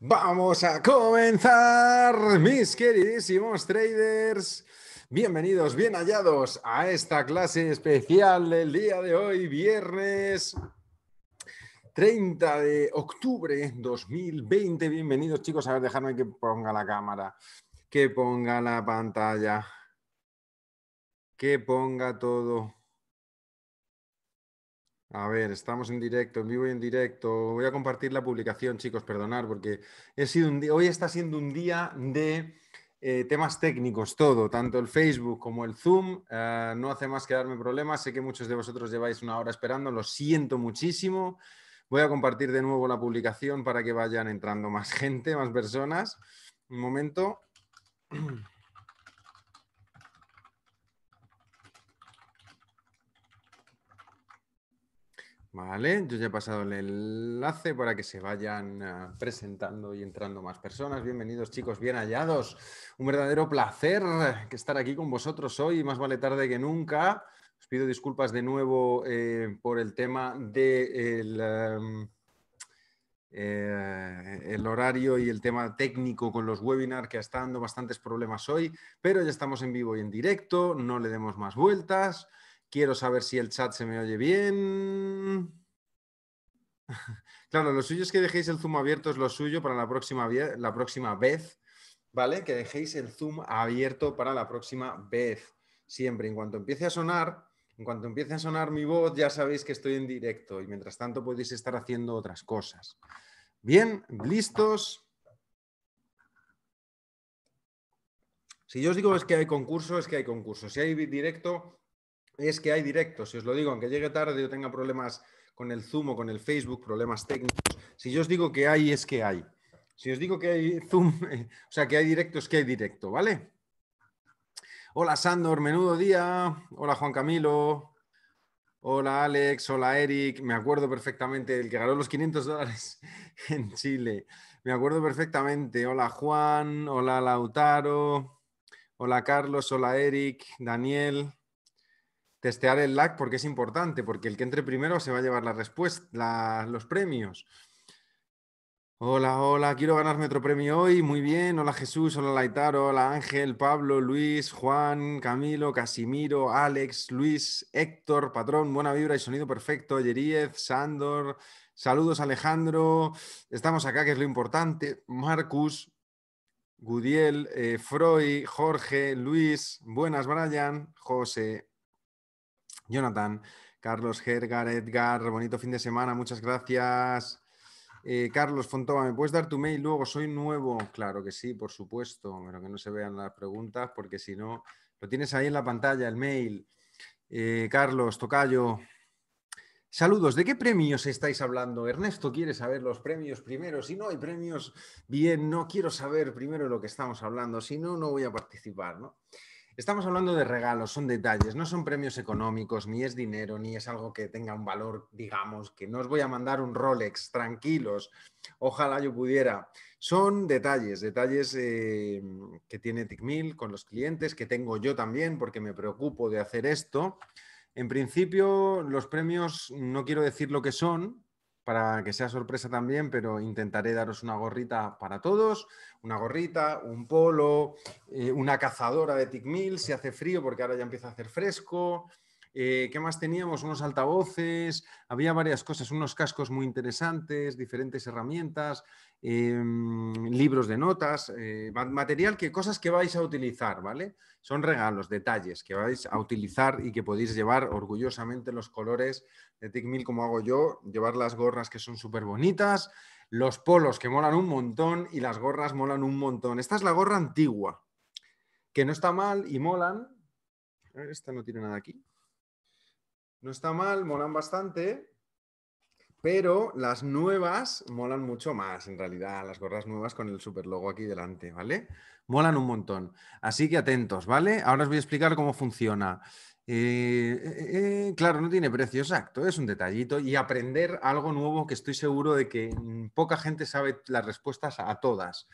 Vamos a comenzar, mis queridísimos traders. Bienvenidos, bien hallados a esta clase especial del día de hoy, viernes 30 de octubre 2020. Bienvenidos, chicos. A ver, dejadme que ponga la cámara, que ponga la pantalla, que ponga todo. A ver, estamos en directo, en vivo y en directo. Voy a compartir la publicación, chicos, perdonar, porque he sido hoy está siendo un día de eh, temas técnicos, todo, tanto el Facebook como el Zoom. Eh, no hace más que darme problemas. Sé que muchos de vosotros lleváis una hora esperando, lo siento muchísimo. Voy a compartir de nuevo la publicación para que vayan entrando más gente, más personas. Un momento. yo ya he pasado el enlace para que se vayan ah, presentando y entrando más personas. Bienvenidos chicos, bien hallados. Un verdadero placer eh, que estar aquí con vosotros hoy, más vale tarde que nunca. Os pido disculpas de nuevo eh, por el tema del... De em, eh, el horario y el tema técnico con los webinars que está dando bastantes problemas hoy, pero ya estamos en vivo y en directo, no le demos más vueltas. Quiero saber si el chat se me oye bien. Claro, lo suyo es que dejéis el Zoom abierto, es lo suyo para la próxima, la próxima vez, ¿vale? Que dejéis el Zoom abierto para la próxima vez. Siempre, en cuanto empiece a sonar, en cuanto empiece a sonar mi voz, ya sabéis que estoy en directo y mientras tanto podéis estar haciendo otras cosas. Bien, listos. Si yo os digo es que hay concurso, es que hay concurso. Si hay directo, es que hay directos. Si os lo digo, aunque llegue tarde, yo tenga problemas con el Zoom o con el Facebook, problemas técnicos. Si yo os digo que hay, es que hay. Si os digo que hay Zoom, o sea, que hay directos, es que hay directo, ¿vale? Hola Sandor, menudo día. Hola Juan Camilo. Hola Alex, hola Eric. Me acuerdo perfectamente del que ganó los 500 dólares en Chile. Me acuerdo perfectamente. Hola Juan, hola Lautaro, hola Carlos, hola Eric, Daniel testear el lag porque es importante, porque el que entre primero se va a llevar la respuesta, los premios. Hola, hola, quiero ganarme otro premio hoy. Muy bien, hola Jesús, hola Laitaro, hola Ángel, Pablo, Luis, Juan, Camilo, Casimiro, Alex, Luis, Héctor, Patrón, buena vibra y sonido perfecto, Yeriez, Sandor, saludos Alejandro, estamos acá que es lo importante, Marcus, Gudiel, eh, Jorge, Luis, buenas Brian, José, Jonathan, Carlos Gergar, Edgar, bonito fin de semana, muchas gracias. Eh, Carlos Fontova, ¿me puedes dar tu mail luego? Soy nuevo. Claro que sí, por supuesto, pero que no se vean las preguntas porque si no, lo tienes ahí en la pantalla, el mail. Eh, Carlos, Tocayo. Saludos, ¿de qué premios estáis hablando? Ernesto quiere saber los premios primero. Si no hay premios, bien, no quiero saber primero lo que estamos hablando, si no, no voy a participar, ¿no? Estamos hablando de regalos, son detalles, no son premios económicos, ni es dinero, ni es algo que tenga un valor, digamos, que no os voy a mandar un Rolex, tranquilos, ojalá yo pudiera. Son detalles, detalles eh, que tiene TICMIL con los clientes, que tengo yo también, porque me preocupo de hacer esto. En principio, los premios, no quiero decir lo que son, para que sea sorpresa también, pero intentaré daros una gorrita para todos, una gorrita, un polo, eh, una cazadora de Tic si hace frío, porque ahora ya empieza a hacer fresco, eh, ¿Qué más teníamos? Unos altavoces, había varias cosas, unos cascos muy interesantes, diferentes herramientas, em, libros de notas, eh, material que cosas que vais a utilizar, ¿vale? Son regalos, detalles que vais a utilizar y que podéis llevar orgullosamente los colores de TICMIL como hago yo, llevar las gorras que son súper bonitas, los polos que molan un montón y las gorras molan un montón. Esta es la gorra antigua, que no está mal y molan. Esta no tiene nada aquí. No está mal, molan bastante, pero las nuevas molan mucho más, en realidad, las gorras nuevas con el super logo aquí delante, ¿vale? Molan un montón. Así que atentos, ¿vale? Ahora os voy a explicar cómo funciona. Eh, eh, eh, claro, no tiene precio exacto, es un detallito y aprender algo nuevo que estoy seguro de que mm, poca gente sabe las respuestas a todas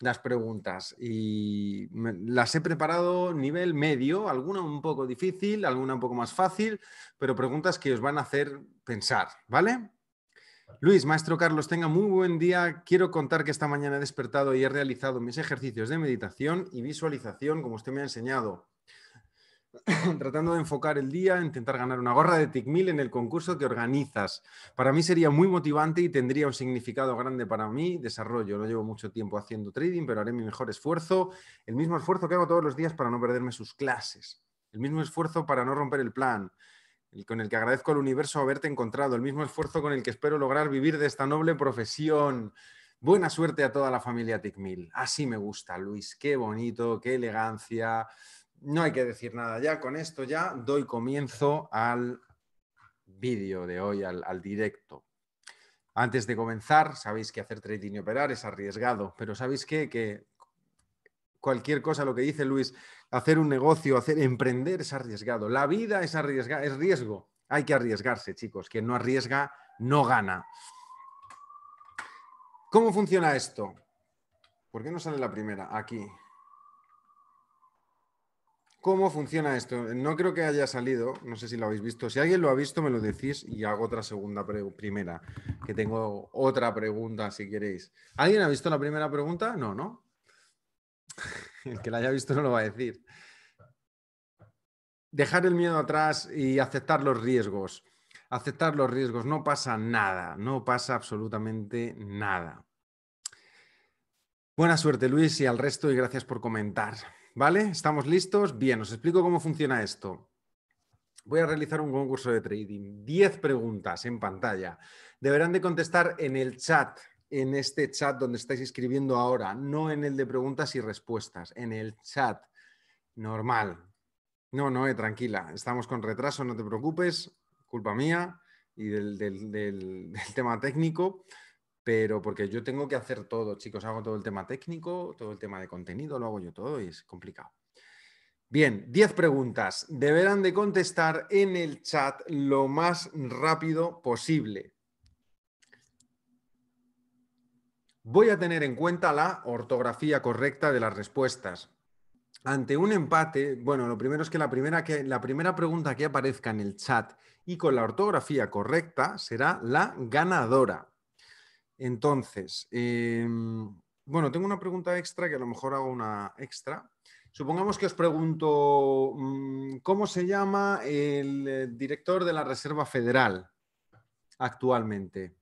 las preguntas y las he preparado nivel medio, alguna un poco difícil, alguna un poco más fácil, pero preguntas que os van a hacer pensar, ¿vale? Luis, maestro Carlos, tenga muy buen día. Quiero contar que esta mañana he despertado y he realizado mis ejercicios de meditación y visualización, como usted me ha enseñado. tratando de enfocar el día, intentar ganar una gorra de TICMIL en el concurso que organizas. Para mí sería muy motivante y tendría un significado grande para mí. Desarrollo, no llevo mucho tiempo haciendo trading, pero haré mi mejor esfuerzo, el mismo esfuerzo que hago todos los días para no perderme sus clases, el mismo esfuerzo para no romper el plan, con el que agradezco al universo haberte encontrado, el mismo esfuerzo con el que espero lograr vivir de esta noble profesión. Buena suerte a toda la familia TICMIL. Así me gusta, Luis. Qué bonito, qué elegancia no hay que decir nada ya. Con esto ya doy comienzo al vídeo de hoy, al, directo. Antes de comenzar, sabéis que hacer trading y operar es arriesgado, pero sabéis qué? que cualquier cosa, lo que dice Luis, hacer un negocio, hacer emprender es arriesgado. La vida es arriesga, es riesgo. Hay que arriesgarse, chicos. Quien no arriesga, no gana. ¿Cómo funciona esto? ¿Por qué no sale la primera? Aquí. ¿Cómo funciona esto? No creo que haya salido, no sé si lo habéis visto. Si alguien lo ha visto, me lo decís y hago otra segunda primera, que tengo otra pregunta si queréis. ¿Alguien ha visto la primera pregunta? No, ¿no? El que la haya visto no lo va a decir. Dejar el miedo atrás y aceptar los riesgos. Aceptar los riesgos, no pasa nada, no pasa absolutamente nada. Buena suerte Luis y al resto y gracias por comentar. ¿Vale? ¿Estamos listos? Bien, os explico cómo funciona esto. Voy a realizar un concurso de trading. Diez preguntas en pantalla. Deberán de contestar en el chat, en este chat donde estáis escribiendo ahora, no en el de preguntas y respuestas, en el chat normal. No, no, eh, tranquila. Estamos con retraso, no te preocupes. Culpa mía y del tema técnico pero porque yo tengo que hacer todo, chicos, hago todo el tema técnico, todo el tema de contenido, lo hago yo todo y es complicado. Bien, 10 preguntas. Deberán de contestar en el chat lo más rápido posible. Voy a tener en cuenta la ortografía correcta de las respuestas. Ante un empate, bueno, lo primero es que la primera, que, la primera pregunta que aparezca en el chat y con la ortografía correcta será la ganadora. Entonces, em, bueno, tengo una pregunta extra que a lo mejor hago una extra. Supongamos que os pregunto, mm, ¿cómo se llama el eh, director de la Reserva Federal actualmente?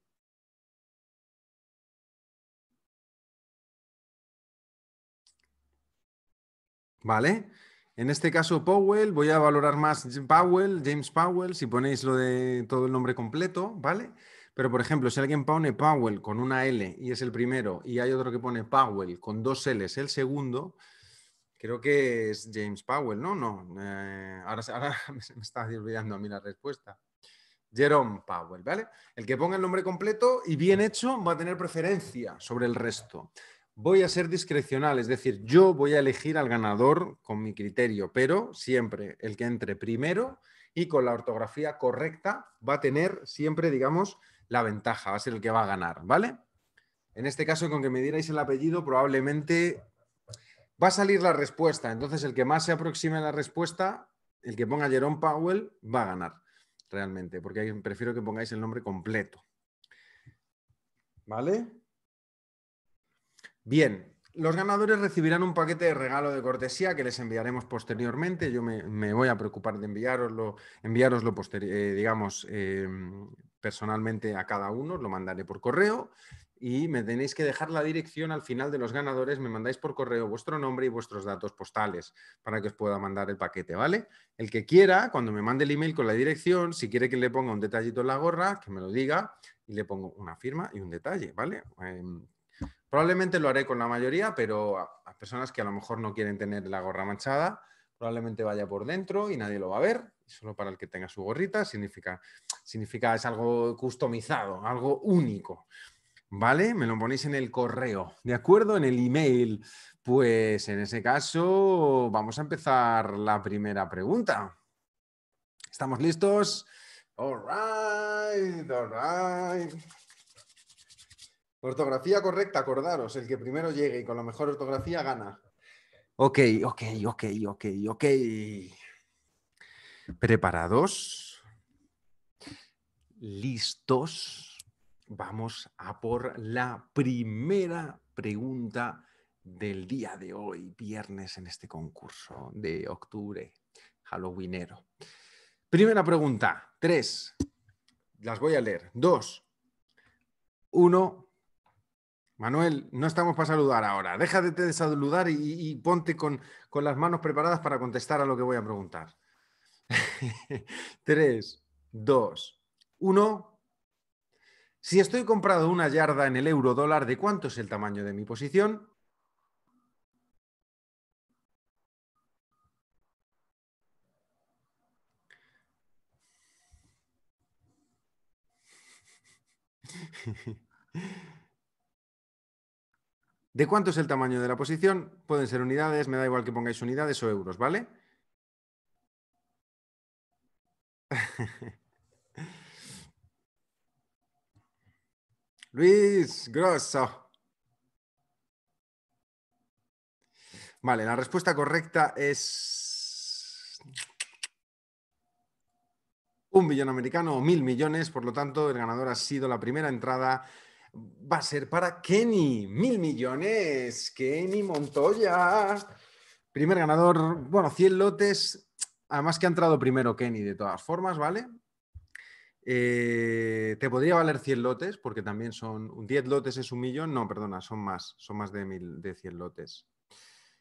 ¿Vale? En este caso, Powell, voy a valorar más Powell, James Powell, si ponéis lo de todo el nombre completo, ¿vale? Pero, por ejemplo, si alguien pone Powell con una L y es el primero, y hay otro que pone Powell con dos Ls, el segundo, creo que es James Powell, ¿no? No, eh, ahora, ahora me está olvidando a mí la respuesta. Jerome Powell, ¿vale? El que ponga el nombre completo y bien hecho va a tener preferencia sobre el resto. Voy a ser discrecional, es decir, yo voy a elegir al ganador con mi criterio, pero siempre el que entre primero y con la ortografía correcta va a tener siempre, digamos, la ventaja, va a ser el que va a ganar, ¿vale? En este caso, con que me dierais el apellido, probablemente va a salir la respuesta. Entonces, el que más se aproxime a la respuesta, el que ponga Jerome Powell, va a ganar realmente, porque prefiero que pongáis el nombre completo. ¿Vale? Bien, los ganadores recibirán un paquete de regalo de cortesía que les enviaremos posteriormente. Yo me, voy a preocupar de enviároslo, eh, digamos, em, personalmente a cada uno, lo mandaré por correo y me tenéis que dejar la dirección al final de los ganadores, me mandáis por correo vuestro nombre y vuestros datos postales para que os pueda mandar el paquete, ¿vale? El que quiera, cuando me mande el email con la dirección, si quiere que le ponga un detallito en la gorra, que me lo diga y le pongo una firma y un detalle, ¿vale? Em, Probablemente lo haré con la mayoría, pero a, personas que a lo mejor no quieren tener la gorra manchada, probablemente vaya por dentro y nadie lo va a ver. Solo para el que tenga su gorrita significa, significa es algo customizado, algo único. ¿Vale? Me lo ponéis en el correo, ¿de acuerdo? En el email. Pues en ese caso, vamos a empezar la primera pregunta. ¿Estamos listos? All right, all right. Ortografía correcta, acordaros, el que primero llegue y con la mejor ortografía gana. Ok, ok, ok, ok, ok. ¿Preparados? ¿Listos? Vamos a por la primera pregunta del día de hoy, viernes en este concurso de octubre, Halloweenero. Primera pregunta, tres. Las voy a leer. Dos. Uno, Manuel, no estamos para saludar ahora. Déjate de saludar y, ponte con, con, las manos preparadas para contestar a lo que voy a preguntar. Tres, dos, uno. Si estoy comprado una yarda en el euro dólar, ¿de cuánto es el tamaño de mi posición? ¿De cuánto es el tamaño de la posición? Pueden ser unidades, me da igual que pongáis unidades o euros, ¿vale? Luis, grosso. Vale, la respuesta correcta es un billón americano o mil millones, por lo tanto, el ganador ha sido la primera entrada va a ser para Kenny. Mil millones, Kenny Montoya. Primer ganador, bueno, 100 lotes. Además que ha entrado primero Kenny de todas formas, ¿vale? Eh, te podría valer 100 lotes, porque también son 10 lotes es un millón, no, perdona, son más, son más de, mil, de 100 lotes.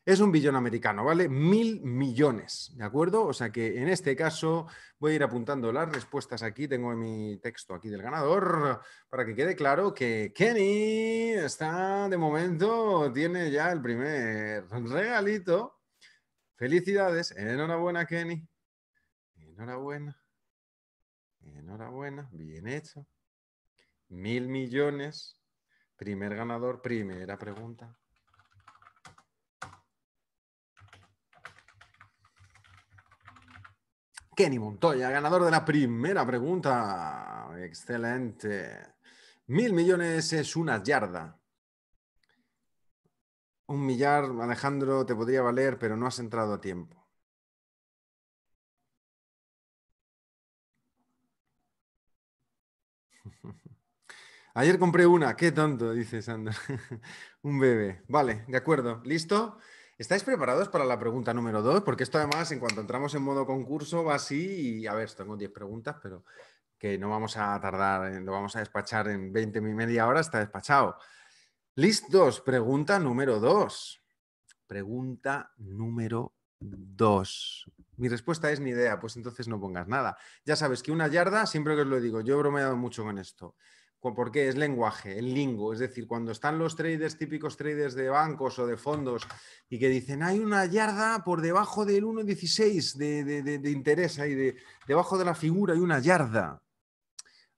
Es un billón americano, ¿vale? Mil millones, ¿de acuerdo? O sea que en este caso voy a ir apuntando las respuestas aquí. Tengo mi texto aquí del ganador para que quede claro que Kenny está de momento, tiene ya el primer regalito. Felicidades, enhorabuena Kenny. Enhorabuena. Enhorabuena, bien hecho. Mil millones. Primer ganador, primera pregunta. Kenny Montoya, ganador de la primera pregunta. Excelente. Mil millones es una yarda. Un millar, Alejandro, te podría valer, pero no has entrado a tiempo. Ayer compré una, qué tonto, dice Sandra. Un bebé. Vale, de acuerdo. ¿Listo? ¿Estáis preparados para la pregunta número 2? Porque esto además, en cuanto entramos en modo concurso, va así y a ver, tengo 10 preguntas, pero que no vamos a tardar, lo vamos a despachar en 20 y media hora, está despachado. Listos, pregunta número 2. Pregunta número 2. Mi respuesta es ni idea, pues entonces no pongas nada. Ya sabes que una yarda, siempre que os lo digo, yo he bromeado mucho con esto porque es lenguaje, el lingo. Es decir, cuando están los traders, típicos traders de bancos o de fondos, y que dicen, hay una yarda por debajo del 1,16 de, interés, hay debajo de la figura hay una yarda.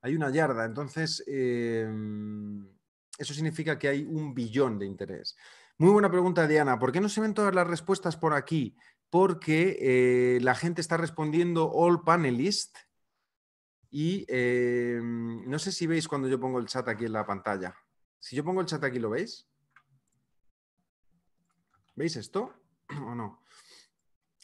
Hay una yarda. Entonces, em, eso significa que hay un billón de interés. Muy buena pregunta, Diana. ¿Por qué no se ven todas las respuestas por aquí? Porque eh, la gente está respondiendo all panelist y eh, no sé si veis cuando yo pongo el chat aquí en la pantalla. Si yo pongo el chat aquí, ¿lo veis? ¿Veis esto o no?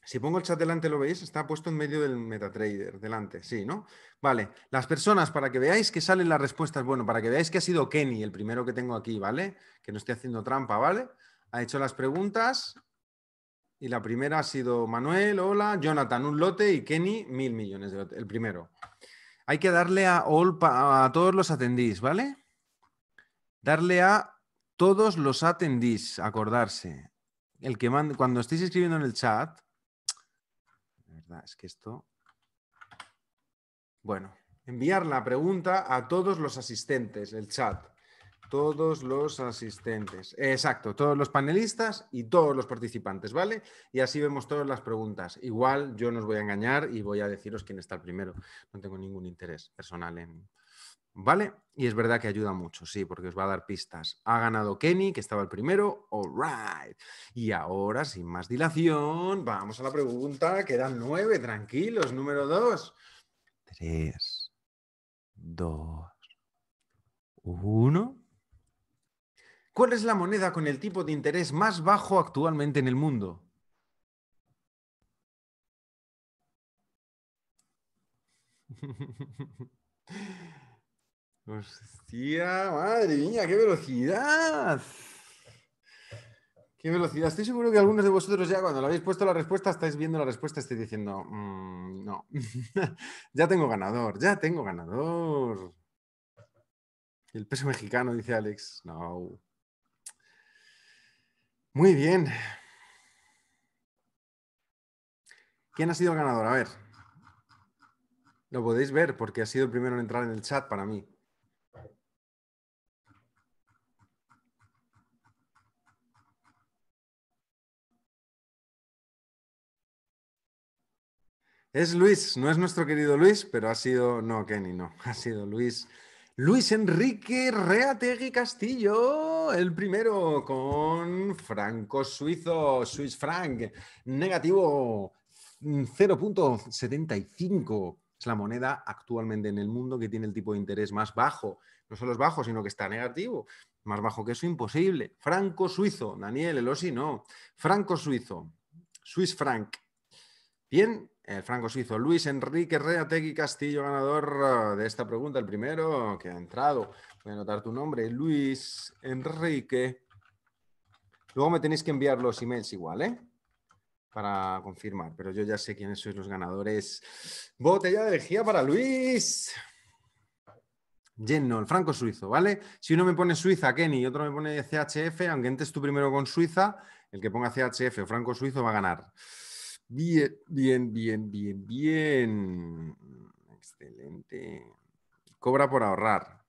Si pongo el chat delante, ¿lo veis? Está puesto en medio del MetaTrader, delante, sí, ¿no? Vale, las personas, para que veáis que salen las respuestas, bueno, para que veáis que ha sido Kenny el primero que tengo aquí, ¿vale? Que no estoy haciendo trampa, ¿vale? Ha hecho las preguntas y la primera ha sido Manuel, hola, Jonathan, un lote y Kenny, mil millones de lote, el primero. Hay que darle a, a todos los atendís, ¿vale? Darle a todos los atendís, acordarse. El que cuando estéis escribiendo en el chat, verdad es que esto. Bueno, enviar la pregunta a todos los asistentes, el chat todos los asistentes. Exacto, todos los panelistas y todos los participantes, ¿vale? Y así vemos todas las preguntas. Igual yo no os voy a engañar y voy a deciros quién está el primero. No tengo ningún interés personal en... ¿Vale? Y es verdad que ayuda mucho, sí, porque os va a dar pistas. Ha ganado Kenny, que estaba el primero. All right. Y ahora, sin más dilación, vamos a la pregunta. Quedan nueve, tranquilos. Número dos. Tres, dos, uno. ¿Cuál es la moneda con el tipo de interés más bajo actualmente en el mundo? Hostia, madre mía, qué velocidad. Qué velocidad. Estoy seguro que algunos de vosotros ya cuando le habéis puesto la respuesta, estáis viendo la respuesta, estáis diciendo, mm, no, ya tengo ganador, ya tengo ganador. El peso mexicano, dice Alex. No. Muy bien. ¿Quién ha sido el ganador? A ver. Lo podéis ver porque ha sido el primero en entrar en el chat para mí. Es Luis, no es nuestro querido Luis, pero ha sido, no, Kenny, no, ha sido Luis Luis Enrique Reategui Castillo, el primero con Franco Suizo, Swiss Franc, negativo 0.75. Es la moneda actualmente en el mundo que tiene el tipo de interés más bajo. No solo es bajo, sino que está negativo. Más bajo que eso, imposible. Franco Suizo, Daniel, Elosi, no. Franco Suizo, Swiss Franc, Bien, el franco suizo Luis Enrique Reategui Castillo, ganador ah, de esta pregunta, el primero que ha entrado. Voy a anotar tu nombre, Luis Enrique. Luego me tenéis que enviar los emails igual, ¿eh? Para confirmar, pero yo ya sé quiénes sois los ganadores. Botella de energía para Luis. lleno el franco suizo, ¿vale? Si uno me pone Suiza, Kenny, y otro me pone CHF, aunque entres tú primero con Suiza, el que ponga CHF o franco suizo va a ganar. Bien, bien, bien, bien, bien. Excelente. Cobra por ahorrar.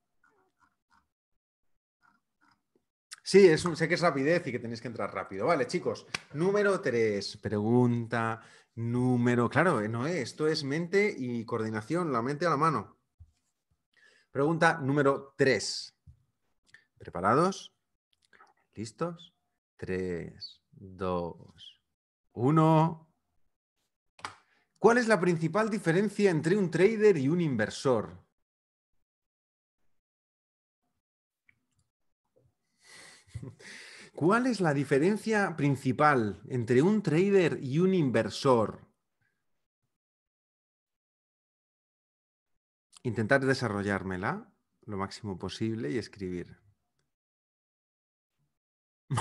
Sí, es un, sé que es rapidez y que tenéis que entrar rápido. Vale, chicos. Número 3. Pregunta número. Claro, eh, no es. Esto es mente y coordinación, la mente a la mano. Pregunta número 3. ¿Preparados? ¿Listos? 3, 2, 1. ¿Cuál es la principal diferencia entre un trader y un inversor? ¿Cuál es la diferencia principal entre un trader y un inversor? Intentar desarrollármela lo máximo posible y escribir. Me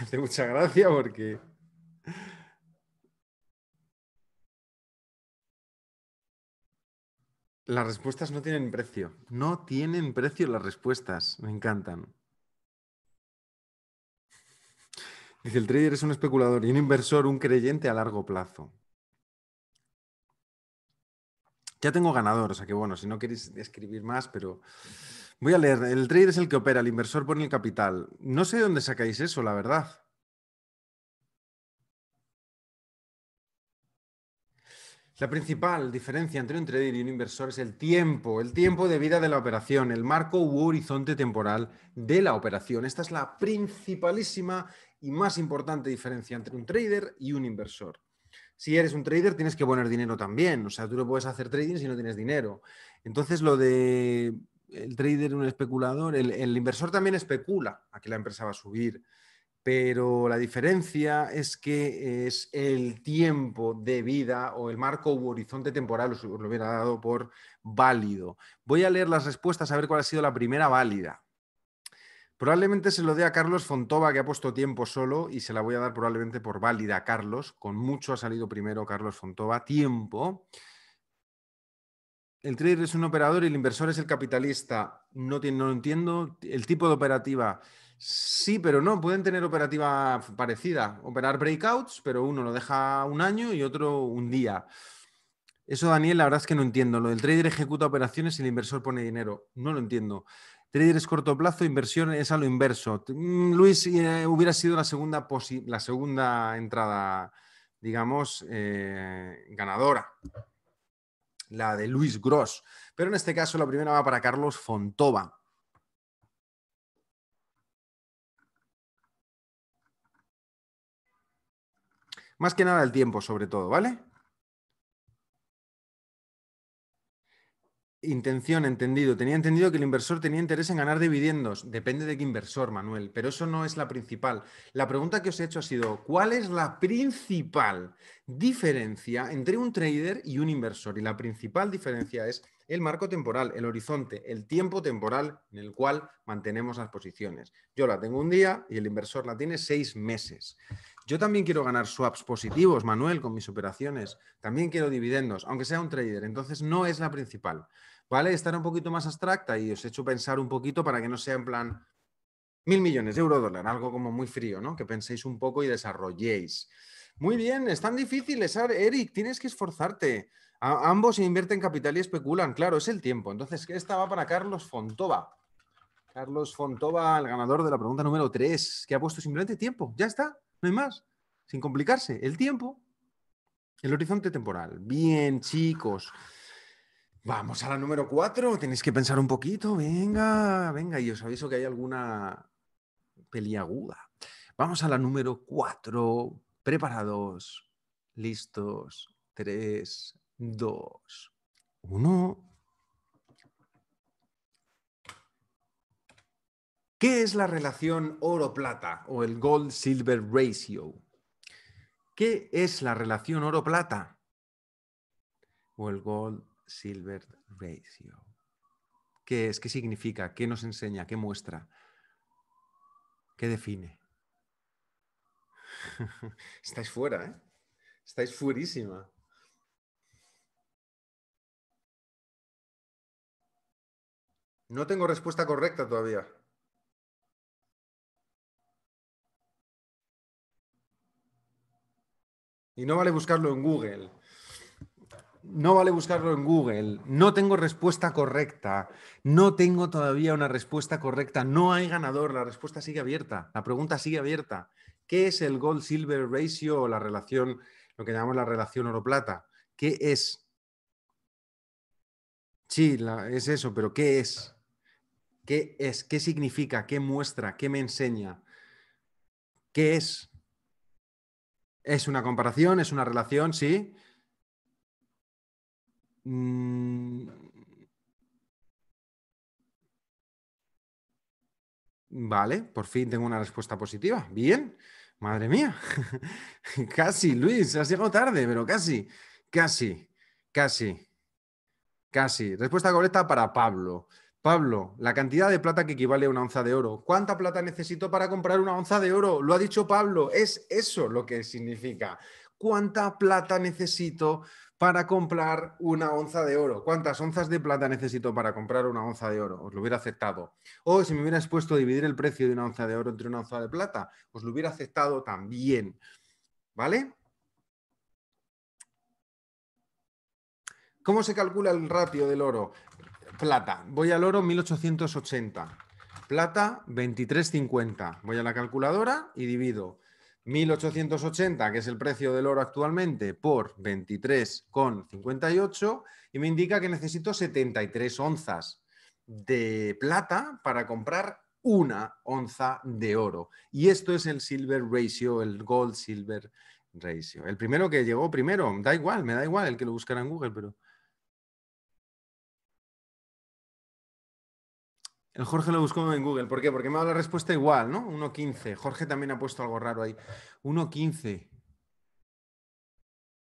hace mucha gracia porque Las respuestas no tienen precio. No tienen precio las respuestas. Me encantan. Dice, el trader es un especulador y un inversor, un creyente a largo plazo. Ya tengo ganador, o sea que bueno, si no queréis escribir más, pero voy a leer. El trader es el que opera, el inversor pone el capital. No sé dónde sacáis eso, la verdad. La principal diferencia entre un trader y un inversor es el tiempo, el tiempo de vida de la operación, el marco u horizonte temporal de la operación. Esta es la principalísima y más importante diferencia entre un trader y un inversor. Si eres un trader tienes que poner dinero también, o sea, tú no puedes hacer trading si no tienes dinero. Entonces lo de el trader, un especulador, el, el inversor también especula a que la empresa va a subir, pero la diferencia es que es el tiempo de vida o el marco u horizonte temporal, os lo hubiera dado por válido. Voy a leer las respuestas a ver cuál ha sido la primera válida. Probablemente se lo dé a Carlos Fontova, que ha puesto tiempo solo, y se la voy a dar probablemente por válida a Carlos. Con mucho ha salido primero Carlos Fontova. Tiempo. El trader es un operador y el inversor es el capitalista. No, no lo entiendo. El tipo de operativa Sí, pero no, pueden tener operativa parecida. Operar breakouts, pero uno lo deja un año y otro un día. Eso, Daniel, la verdad es que no entiendo. Lo del trader ejecuta operaciones y el inversor pone dinero. No lo entiendo. Trader es corto plazo, inversión es a lo inverso. Mm, Luis eh, hubiera sido la segunda, la segunda entrada, digamos, eh, ganadora. La de Luis Gross. Pero en este caso la primera va para Carlos Fontova. Más que nada el tiempo, sobre todo, ¿vale? Intención, entendido. Tenía entendido que el inversor tenía interés en ganar dividendos. Depende de qué inversor, Manuel, pero eso no es la principal. La pregunta que os he hecho ha sido, ¿cuál es la principal diferencia entre un trader y un inversor? Y la principal diferencia es el marco temporal, el horizonte, el tiempo temporal en el cual mantenemos las posiciones. Yo la tengo un día y el inversor la tiene seis meses. Yo también quiero ganar swaps positivos, Manuel, con mis operaciones. También quiero dividendos, aunque sea un trader. Entonces no es la principal. ¿Vale? Estar un poquito más abstracta y os he hecho pensar un poquito para que no sea en plan mil millones de euro dólar, algo como muy frío, ¿no? Que penséis un poco y desarrolléis. Muy bien, es tan difícil, Eric, tienes que esforzarte. ambos invierten capital y especulan, claro, es el tiempo. Entonces, esta va para Carlos Fontova. Carlos Fontova, el ganador de la pregunta número 3, que ha puesto simplemente tiempo. Ya está. No hay más. Sin complicarse. El tiempo, el horizonte temporal. Bien, chicos. Vamos a la número cuatro. Tenéis que pensar un poquito. Venga, venga. Y os aviso que hay alguna peliaguda. Vamos a la número cuatro. Preparados, listos. Tres, dos, uno. ¿Qué es la relación oro-plata o el gold-silver ratio? ¿Qué es la relación oro-plata o el gold-silver ratio? ¿Qué es? ¿Qué significa? ¿Qué nos enseña? ¿Qué muestra? ¿Qué define? Estáis fuera, ¿eh? Estáis furísima No tengo respuesta correcta todavía. Y no vale buscarlo en Google. No vale buscarlo en Google. No tengo respuesta correcta. No tengo todavía una respuesta correcta. No hay ganador. La respuesta sigue abierta. La pregunta sigue abierta. ¿Qué es el gold-silver ratio o la relación, lo que llamamos la relación oro-plata? ¿Qué es? Sí, es eso, pero ¿qué es? ¿Qué es? ¿Qué significa? ¿Qué muestra? ¿Qué me enseña? ¿Qué es? Es una comparación, es una relación, sí. Mm. Vale, por fin tengo una respuesta positiva. Bien, madre mía. casi, Luis, has llegado tarde, pero casi, casi, casi, casi. Respuesta correcta para Pablo. Pablo, la cantidad de plata que equivale a una onza de oro. ¿Cuánta plata necesito para comprar una onza de oro? Lo ha dicho Pablo, es eso lo que significa. ¿Cuánta plata necesito para comprar una onza de oro? ¿Cuántas onzas de plata necesito para comprar una onza de oro? Os lo hubiera aceptado. O si me hubiera expuesto a dividir el precio de una onza de oro entre una onza de plata, os lo hubiera aceptado también. ¿Vale? ¿Cómo se calcula el ratio del oro? plata. Voy al oro 1880. Plata 2350. Voy a la calculadora y divido 1880, que es el precio del oro actualmente, por 23,58 y me indica que necesito 73 onzas de plata para comprar una onza de oro. Y esto es el silver ratio, el gold silver ratio. El primero que llegó primero, da igual, me da igual el que lo buscara en Google, pero... Jorge lo buscó en Google. ¿Por qué? Porque me da la respuesta igual, ¿no? 1.15. Jorge también ha puesto algo raro ahí. 1.15.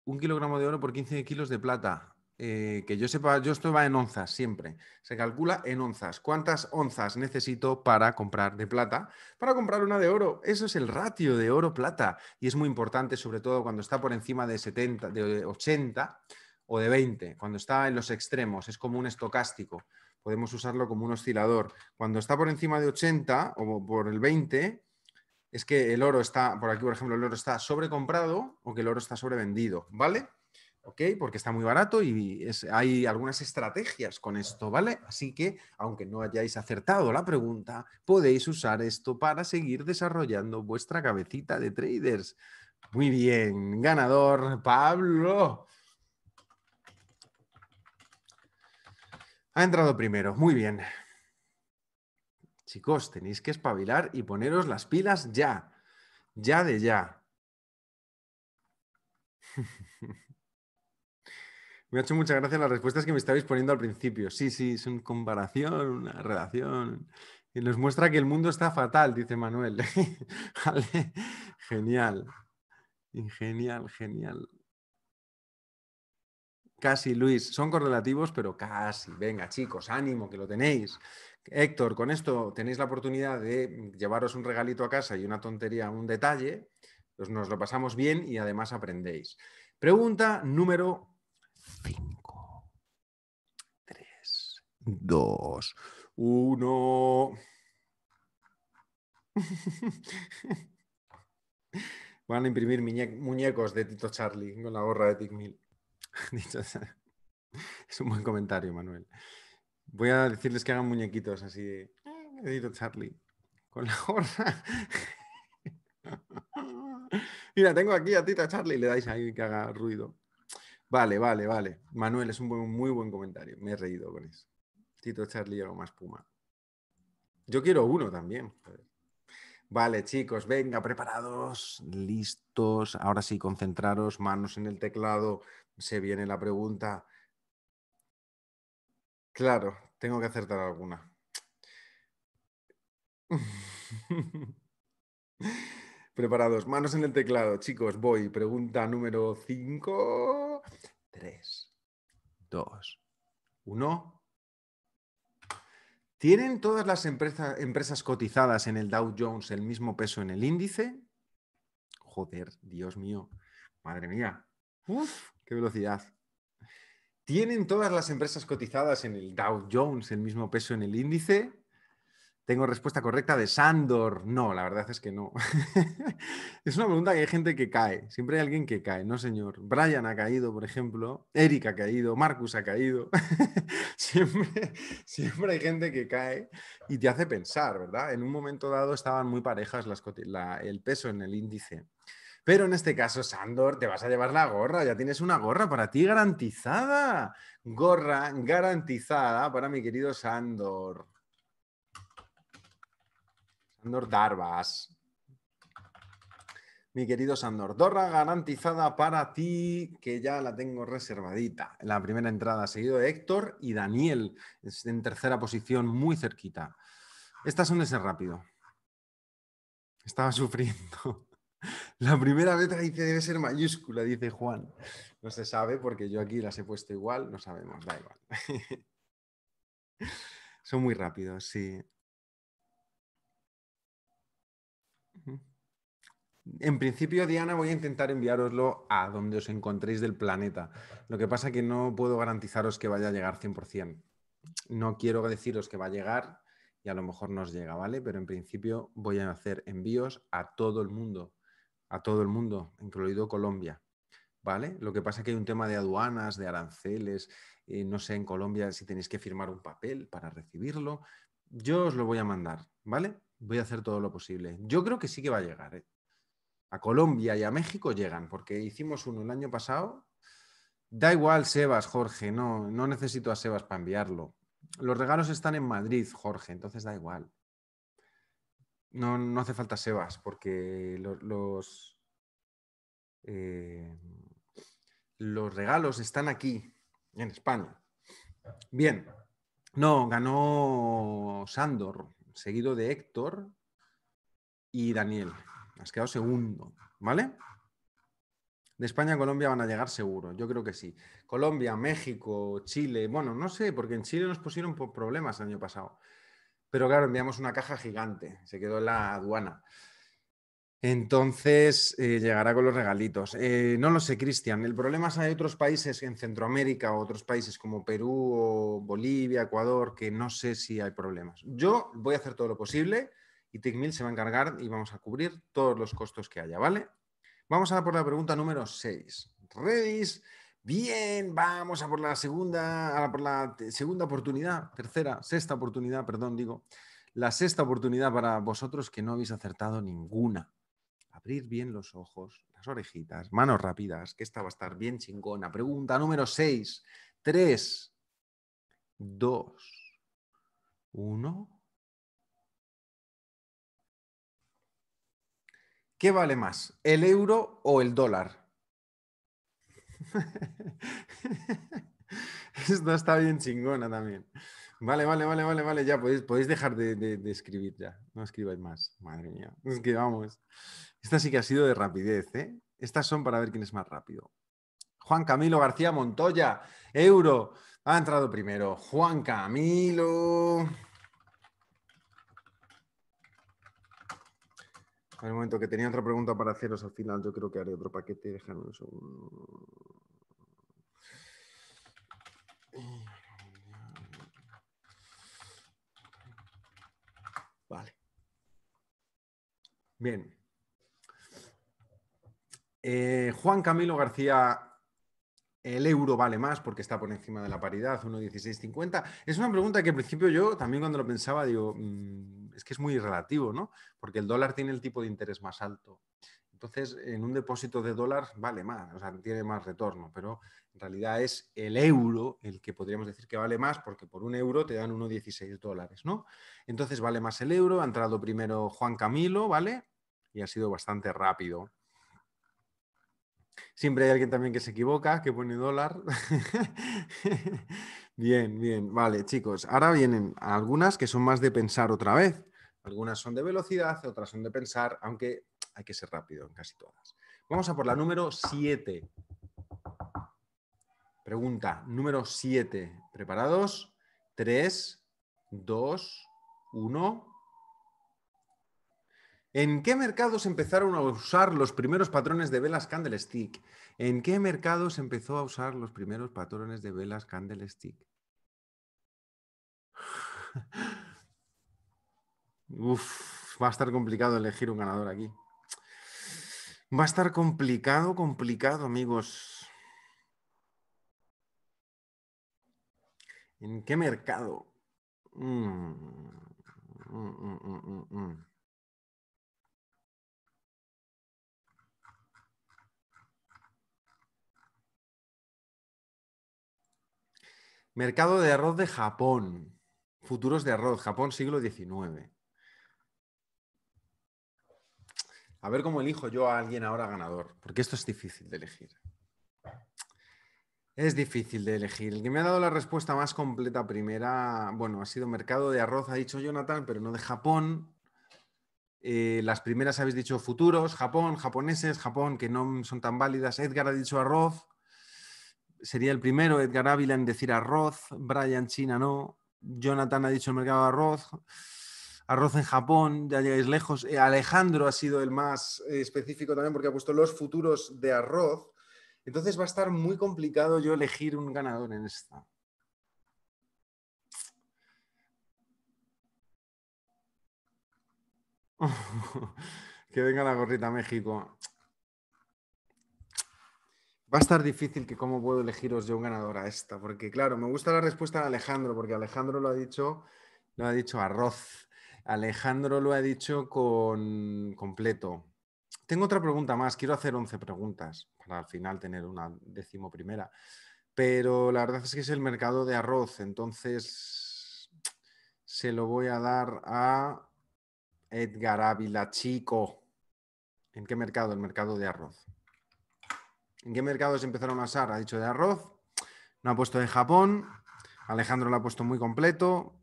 Un kilogramo de oro por 15 kilos de plata. Eh, que yo sepa, yo esto va en onzas siempre. Se calcula en onzas. ¿Cuántas onzas necesito para comprar de plata? Para comprar una de oro. Eso es el ratio de oro-plata. Y es muy importante, sobre todo cuando está por encima de 70, de 80 o de 20, cuando está en los extremos. Es como un estocástico podemos usarlo como un oscilador. Cuando está por encima de 80 o por el 20, es que el oro está, por aquí por ejemplo, el oro está sobrecomprado o que el oro está sobrevendido, ¿vale? ¿Ok? Porque está muy barato y hay algunas estrategias con esto, ¿vale? Así que, aunque no hayáis acertado la pregunta, podéis usar esto para seguir desarrollando vuestra cabecita de traders. Muy bien, ganador, Pablo. Ha entrado primero, muy bien. Chicos, tenéis que espabilar y poneros las pilas ya, ya de ya. me ha hecho muchas gracias las respuestas que me estabais poniendo al principio. Sí, sí, es una comparación, una relación. Y nos muestra que el mundo está fatal, dice Manuel. genial, genial, genial. Casi, Luis. Son correlativos, pero casi. Venga, chicos, ánimo, que lo tenéis. Héctor, con esto tenéis la oportunidad de mm, llevaros un regalito a casa y una tontería, un detalle. Pues nos lo pasamos bien y además aprendéis. Pregunta número 5. 3, 2, 1. Van a imprimir muñecos de Tito Charlie con la gorra de Tickmill es un buen comentario, Manuel. Voy a decirles que hagan muñequitos así de Edito eh, Charlie con la gorra. Mira, tengo aquí a Tito Charlie, le dais ahí que haga ruido. Vale, vale, vale. Manuel, es un muy buen comentario. Me he reído con eso. Tito Charlie algo más puma. Yo quiero uno también. Vale, chicos, venga, preparados, listos. Ahora sí, concentraros, manos en el teclado, se viene la pregunta, claro, tengo que acertar alguna. Preparados, manos en el teclado, chicos, voy. Pregunta número 5. 3, 2, 1. ¿Tienen todas las empresas cotizadas en el Dow Jones el mismo peso en el índice? Joder, Dios mío, madre mía. Uf. Qué velocidad. ¿Tienen todas las empresas cotizadas en el Dow Jones el mismo peso en el índice? Tengo respuesta correcta de Sandor. No, la verdad es que no. es una pregunta que hay gente que cae. Siempre hay alguien que cae. No, señor. Brian ha caído, por ejemplo. Eric ha caído. Marcus ha caído. siempre, hay gente que cae y te hace pensar, ¿verdad? En un momento dado estaban muy parejas el peso en el índice. Pero en este caso, Sandor, te vas a llevar la gorra, ya tienes una gorra para ti garantizada. Gorra garantizada para mi querido Sandor. Sandor Darvas. Mi querido Sandor, Dorra garantizada para ti, que ya la tengo reservadita. la primera entrada, seguido de Héctor y Daniel, en tercera posición, muy cerquita. Estas son de ser rápido. Estaba sufriendo. La primera letra dice debe ser mayúscula, dice Juan. No se sabe porque yo aquí las he puesto igual, no sabemos, da igual. Son muy rápidos, sí. En principio, Diana, voy a intentar enviároslo a donde os encontréis del planeta. Lo que pasa es que no puedo garantizaros que vaya a llegar 100%. No quiero deciros que va a llegar y a lo mejor nos llega, ¿vale? Pero en principio voy a hacer envíos a todo el mundo a todo el mundo, incluido Colombia. ¿Vale? Lo que pasa es que hay un tema de aduanas, de aranceles, eh, no sé en Colombia si tenéis que firmar un papel para recibirlo. Yo os lo voy a mandar, ¿vale? Voy a hacer todo lo posible. Yo creo que sí que va a llegar. ¿eh? A Colombia y a México llegan, porque hicimos uno el año pasado. Da igual, Sebas, Jorge, no, no necesito a Sebas para enviarlo. Los regalos están en Madrid, Jorge, entonces da igual. No, no hace falta Sebas, porque los, eh, los, regalos están aquí, en España. Bien, no, ganó Sandor, seguido de Héctor y Daniel. Has quedado segundo, ¿vale? De España a Colombia van a llegar seguro, yo creo que sí. Colombia, México, Chile, bueno, no sé, porque en Chile nos pusieron problemas el año pasado pero claro, enviamos una caja gigante, se quedó en la aduana. Entonces eh, llegará con los regalitos. Eh, no lo sé, Cristian. El problema es que hay otros países en Centroamérica o otros países como Perú o Bolivia, Ecuador, que no sé si hay problemas. Yo voy a hacer todo lo posible y TechMill se va a encargar y vamos a cubrir todos los costos que haya, ¿vale? Vamos a por la pregunta número 6. Redis Bien, vamos a por la segunda, a por la segunda oportunidad, tercera, sexta oportunidad, perdón, digo, la sexta oportunidad para vosotros que no habéis acertado ninguna. Abrir bien los ojos, las orejitas, manos rápidas, que esta va a estar bien chingona. Pregunta número 6. 3, 2, 1. ¿Qué vale más, el euro o el dólar? Esto está bien chingona también. Vale, vale, vale, vale, vale, ya podéis, podéis dejar de, escribir ya. No escribáis más. Madre mía. Es que vamos. Esta sí que ha sido de rapidez, ¿eh? Estas son para ver quién es más rápido. Juan Camilo García Montoya, euro. Ha entrado primero. Juan Camilo. En momento, que tenía otra pregunta para haceros al final. Yo creo que haré otro paquete. Dejadme un segundo. Bien. Eh, Juan Camilo García, el euro vale más porque está por encima de la paridad, 1,1650. Es una pregunta que al principio yo también cuando lo pensaba digo, mm, es que es muy relativo, ¿no? Porque el dólar tiene el tipo de interés más alto entonces, en un depósito de dólares vale más, o sea, tiene más retorno, pero en realidad es el euro el que podríamos decir que vale más, porque por un euro te dan 1,16 dólares, ¿no? Entonces vale más el euro, ha entrado primero Juan Camilo, ¿vale? Y ha sido bastante rápido. Siempre hay alguien también que se equivoca, que pone dólar. bien, bien, vale, chicos. Ahora vienen algunas que son más de pensar otra vez. Algunas son de velocidad, otras son de pensar, aunque hay que ser rápido en casi todas. Vamos a por la número 7. Pregunta número 7. ¿Preparados? 3, 2, 1. ¿En qué mercados empezaron a usar los primeros patrones de velas candlestick? ¿En qué mercados empezó a usar los primeros patrones de velas candlestick? Uf, va a estar complicado elegir un ganador aquí. Va a estar complicado, complicado, amigos. ¿En qué mercado? Mm, mm, mm, mercado de arroz de Japón. Futuros de arroz, Japón siglo XIX. A ver cómo elijo yo a alguien ahora ganador, porque esto es difícil de elegir. Es difícil de elegir. El que me ha dado la respuesta más completa primera, bueno, ha sido mercado de arroz, ha dicho Jonathan, pero no de Japón. Eh, las primeras habéis dicho futuros, Japón, japoneses, Japón, que no son tan válidas. Edgar ha dicho arroz. Sería el primero, Edgar Ávila, en decir arroz. Brian China no. Jonathan ha dicho mercado de arroz arroz en Japón, ya llegáis lejos. Eh, Alejandro ha sido el más eh, específico también porque ha puesto los futuros de arroz. Entonces va a estar muy complicado yo elegir un ganador en esta. que venga la gorrita México. Va a estar difícil que cómo puedo elegiros yo un ganador a esta, porque claro, me gusta la respuesta de Alejandro, porque Alejandro lo ha dicho, lo ha dicho arroz. Alejandro lo ha dicho con completo. Tengo otra pregunta más. Quiero hacer 11 preguntas para al final tener una decimoprimera. Pero la verdad es que es el mercado de arroz. Entonces se lo voy a dar a Edgar Ávila Chico. ¿En qué mercado? El mercado de arroz. ¿En qué mercados empezaron a asar? Ha dicho de arroz. No ha puesto de Japón. Alejandro lo ha puesto muy completo.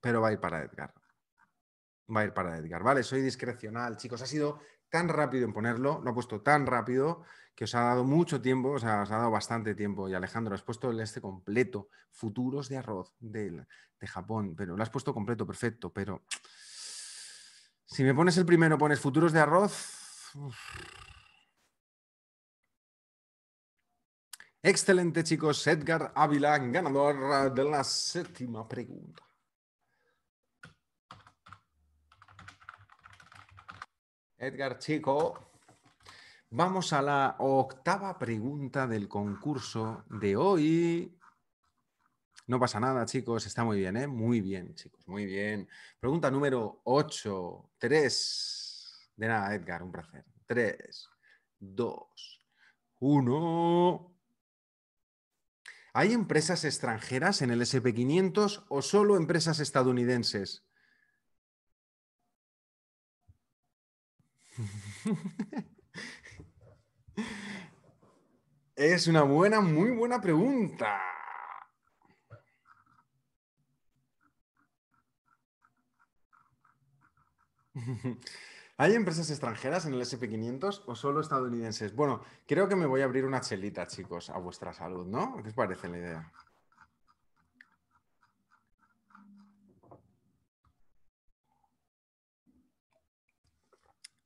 Pero va a ir para Edgar va a ir para Edgar, ¿vale? Soy discrecional, chicos. Ha sido tan rápido en ponerlo, lo ha puesto tan rápido que os ha dado mucho tiempo, o sea, os ha dado bastante tiempo. Y Alejandro, has puesto el este completo, futuros de arroz de, Japón, pero lo has puesto completo, perfecto, pero si me pones el primero, pones futuros de arroz. Excelente, chicos. Edgar Ávila, ganador de la séptima pregunta. Edgar Chico. Vamos a la octava pregunta del concurso de hoy. No pasa nada, chicos, está muy bien, ¿eh? Muy bien, chicos, muy bien. Pregunta número 8, 3. De nada, Edgar, un placer. 3, 2, 1. ¿Hay empresas extranjeras en el SP500 o solo empresas estadounidenses? es una buena, muy buena pregunta. ¿Hay empresas extranjeras en el SP500 o solo estadounidenses? Bueno, creo que me voy a abrir una chelita, chicos, a vuestra salud, ¿no? ¿Qué os parece la idea?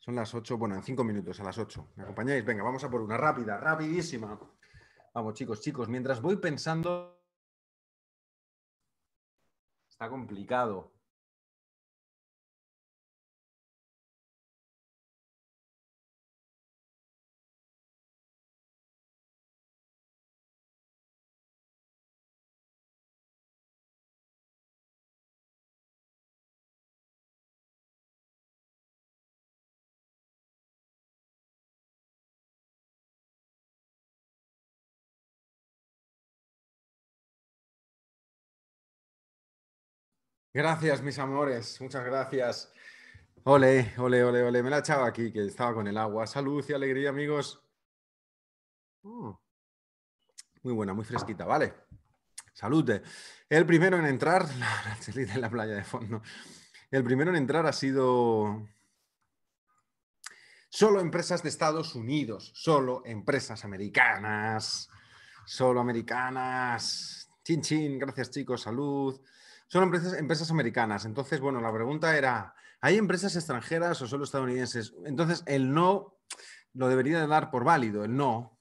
Son las ocho, bueno, en 5 minutos, a las 8. ¿Me acompañáis? Venga, vamos a por una rápida, rapidísima. Vamos, chicos, chicos, mientras voy pensando... Está complicado. Gracias, mis amores. Muchas gracias. Ole, ole, ole, ole. Me la echaba aquí, que estaba con el agua. Salud y alegría, amigos. Oh. Muy buena, muy fresquita, vale. ¡Salud! El primero en entrar, la en la playa de fondo. El primero en entrar ha sido solo empresas de Estados Unidos, solo empresas americanas, solo americanas. Chin, chin, gracias chicos, salud son empresas, empresas americanas. Entonces, bueno, la pregunta era, ¿hay empresas extranjeras o solo estadounidenses? Entonces, el no lo debería dar por válido, el no.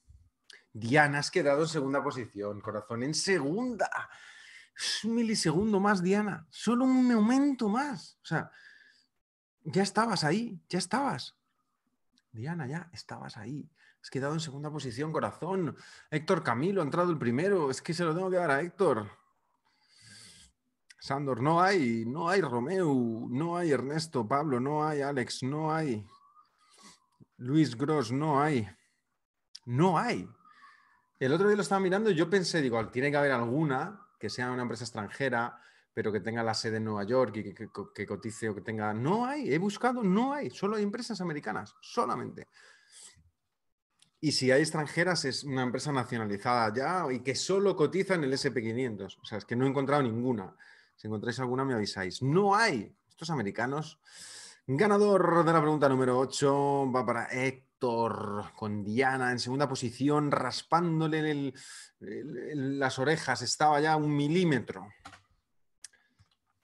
Diana, has quedado en segunda posición, corazón, en segunda. un milisegundo más, Diana. Solo un momento más. O sea, ya estabas ahí, ya estabas. Diana, ya estabas ahí. Has quedado en segunda posición, corazón. Héctor Camilo ha entrado el primero. Es que se lo tengo que dar a Héctor. Sandor, no hay, no hay Romeo, no hay Ernesto Pablo, no hay Alex, no hay Luis Gross, no hay. No hay. El otro día lo estaba mirando y yo pensé, digo, tiene que haber alguna que sea una empresa extranjera, pero que tenga la sede en Nueva York y que, que cotice o que tenga. No hay, he buscado, no hay, solo hay empresas americanas, solamente. Y si hay extranjeras, es una empresa nacionalizada ya y que solo cotiza en el SP500. O sea, es que no he encontrado ninguna. Si encontráis alguna, me avisáis. No hay. Estos americanos. Ganador de la pregunta número 8 va para Héctor con Diana en segunda posición, raspándole las orejas. Estaba ya un milímetro.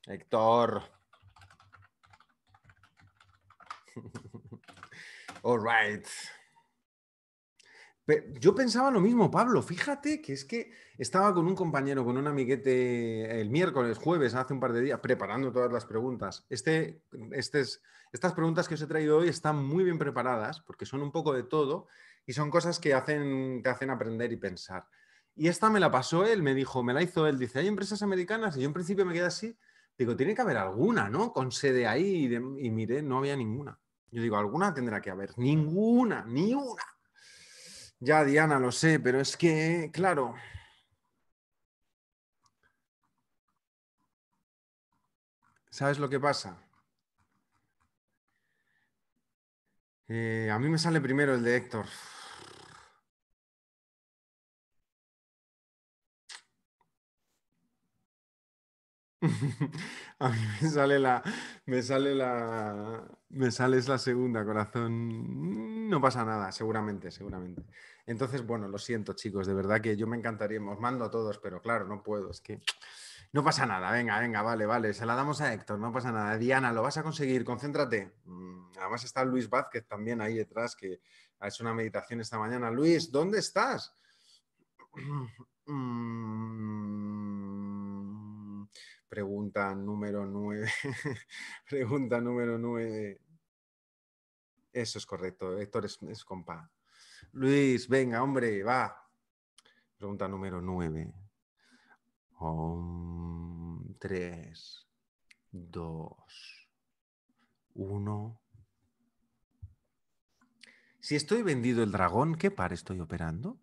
Héctor. All right. Yo pensaba lo mismo, Pablo. Fíjate que es que estaba con un compañero, con un amiguete el miércoles, jueves, hace un par de días, preparando todas las preguntas. Este, estas preguntas que os he traído hoy están muy bien preparadas porque son un poco de todo y son cosas que hacen, te hacen aprender y pensar. Y esta me la pasó él, me dijo, me la hizo él. Dice, hay empresas americanas y yo en principio me quedé así. Digo, tiene que haber alguna, ¿no? Con sede ahí y, mire, y miré, no había ninguna. Yo digo, alguna tendrá que haber. Ninguna, ni una. Ya, Diana, lo sé, pero es que, claro. ¿Sabes lo que pasa? Eh, a mí me sale primero el de Héctor. A mí me sale la. Me sale la. Me sale la segunda, corazón. No pasa nada, seguramente, seguramente. Entonces, bueno, lo siento, chicos, de verdad que yo me encantaría. Os mando a todos, pero claro, no puedo, es que. No pasa nada, venga, venga, vale, vale. Se la damos a Héctor, no pasa nada. Diana, lo vas a conseguir, concéntrate. Mm, además está Luis Vázquez también ahí detrás, que ha hecho una meditación esta mañana. Luis, ¿dónde estás? Mm pregunta número nueve, pregunta número nueve, Eso es correcto. Héctor es, compa. Luis, venga, hombre, va. Pregunta número nueve, tres, dos, uno, Si estoy vendido el dragón, ¿qué par estoy operando?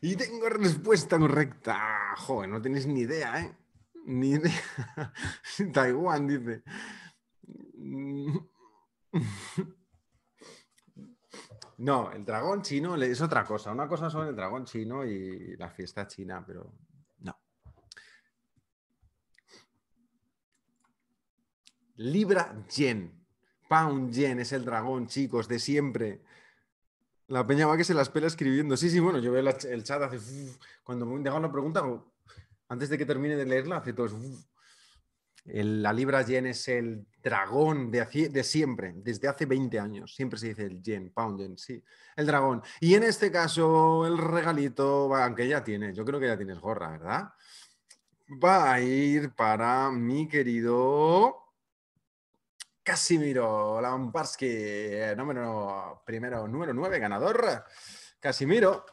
y tengo respuesta correcta. Ah, Joder, no tenéis ni idea, ¿eh? Ni idea. Taiwán dice. No, el dragón chino es otra cosa. Una cosa son el dragón chino y la fiesta china, pero no. Libra Yen. Pound Yen es el dragón, chicos, de siempre. La peña va que se las pela escribiendo. Sí, sí, bueno, yo veo el chat hace. cuando me dejan una pregunta, antes de que termine de leerla, hace todo. la libra yen es el dragón de, de, siempre, desde hace 20 años. Siempre se dice el yen, pound sí, el dragón. Y en este caso, el regalito, aunque ya tiene yo creo que ya tienes gorra, ¿verdad? Va a ir para mi querido Casimiro Lamparski, eh, número primero, número 9, ganador. Casimiro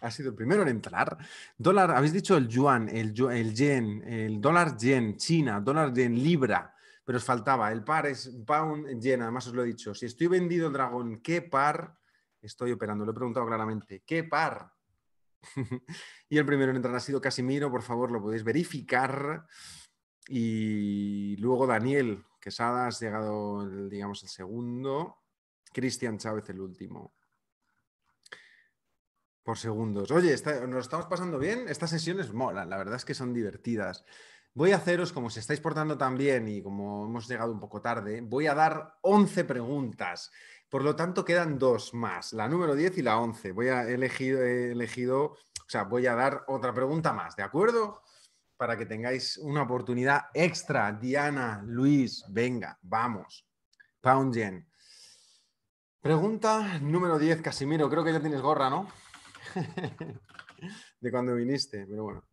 ha sido el primero en entrar. Dólar, habéis dicho el yuan, el, el yen, el dólar yen, China, dólar yen, libra, pero os faltaba. El par es pound yen, además os lo he dicho. Si estoy vendido el dragón, ¿qué par estoy operando? Lo he preguntado claramente. ¿Qué par? y el primero en entrar ha sido Casimiro, por favor, lo podéis verificar. Y luego Daniel Quesada, has llegado, el, digamos, el segundo. Cristian Chávez, el último. Por segundos. Oye, nos estamos pasando bien. Estas sesiones mola. la verdad es que son divertidas. Voy a haceros, como se estáis portando tan bien y como hemos llegado un poco tarde, voy a dar 11 preguntas. Por lo tanto, quedan dos más, la número 10 y la 11. Voy a elegido, o sea, voy a dar otra pregunta más, ¿de acuerdo? para que tengáis una oportunidad extra. Diana, Luis, venga, vamos. Pound Pregunta número 10, Casimiro. Creo que ya tienes gorra, ¿no? de cuando viniste, pero bueno.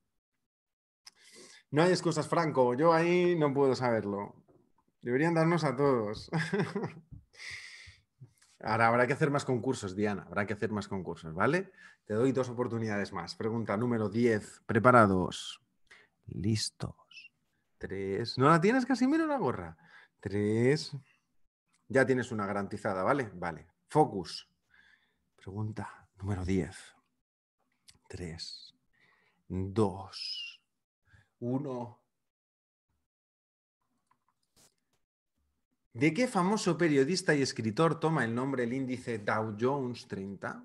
No hay excusas, Franco. Yo ahí no puedo saberlo. Deberían darnos a todos. Ahora habrá que hacer más concursos, Diana. Habrá que hacer más concursos, ¿vale? Te doy dos oportunidades más. Pregunta número 10. Preparados listos. Tres. ¿No la tienes, Casi mira la gorra? Tres. Ya tienes una garantizada, ¿vale? Vale. Focus. Pregunta número 10. Tres. Dos. Uno. ¿De qué famoso periodista y escritor toma el nombre el índice Dow Jones 30?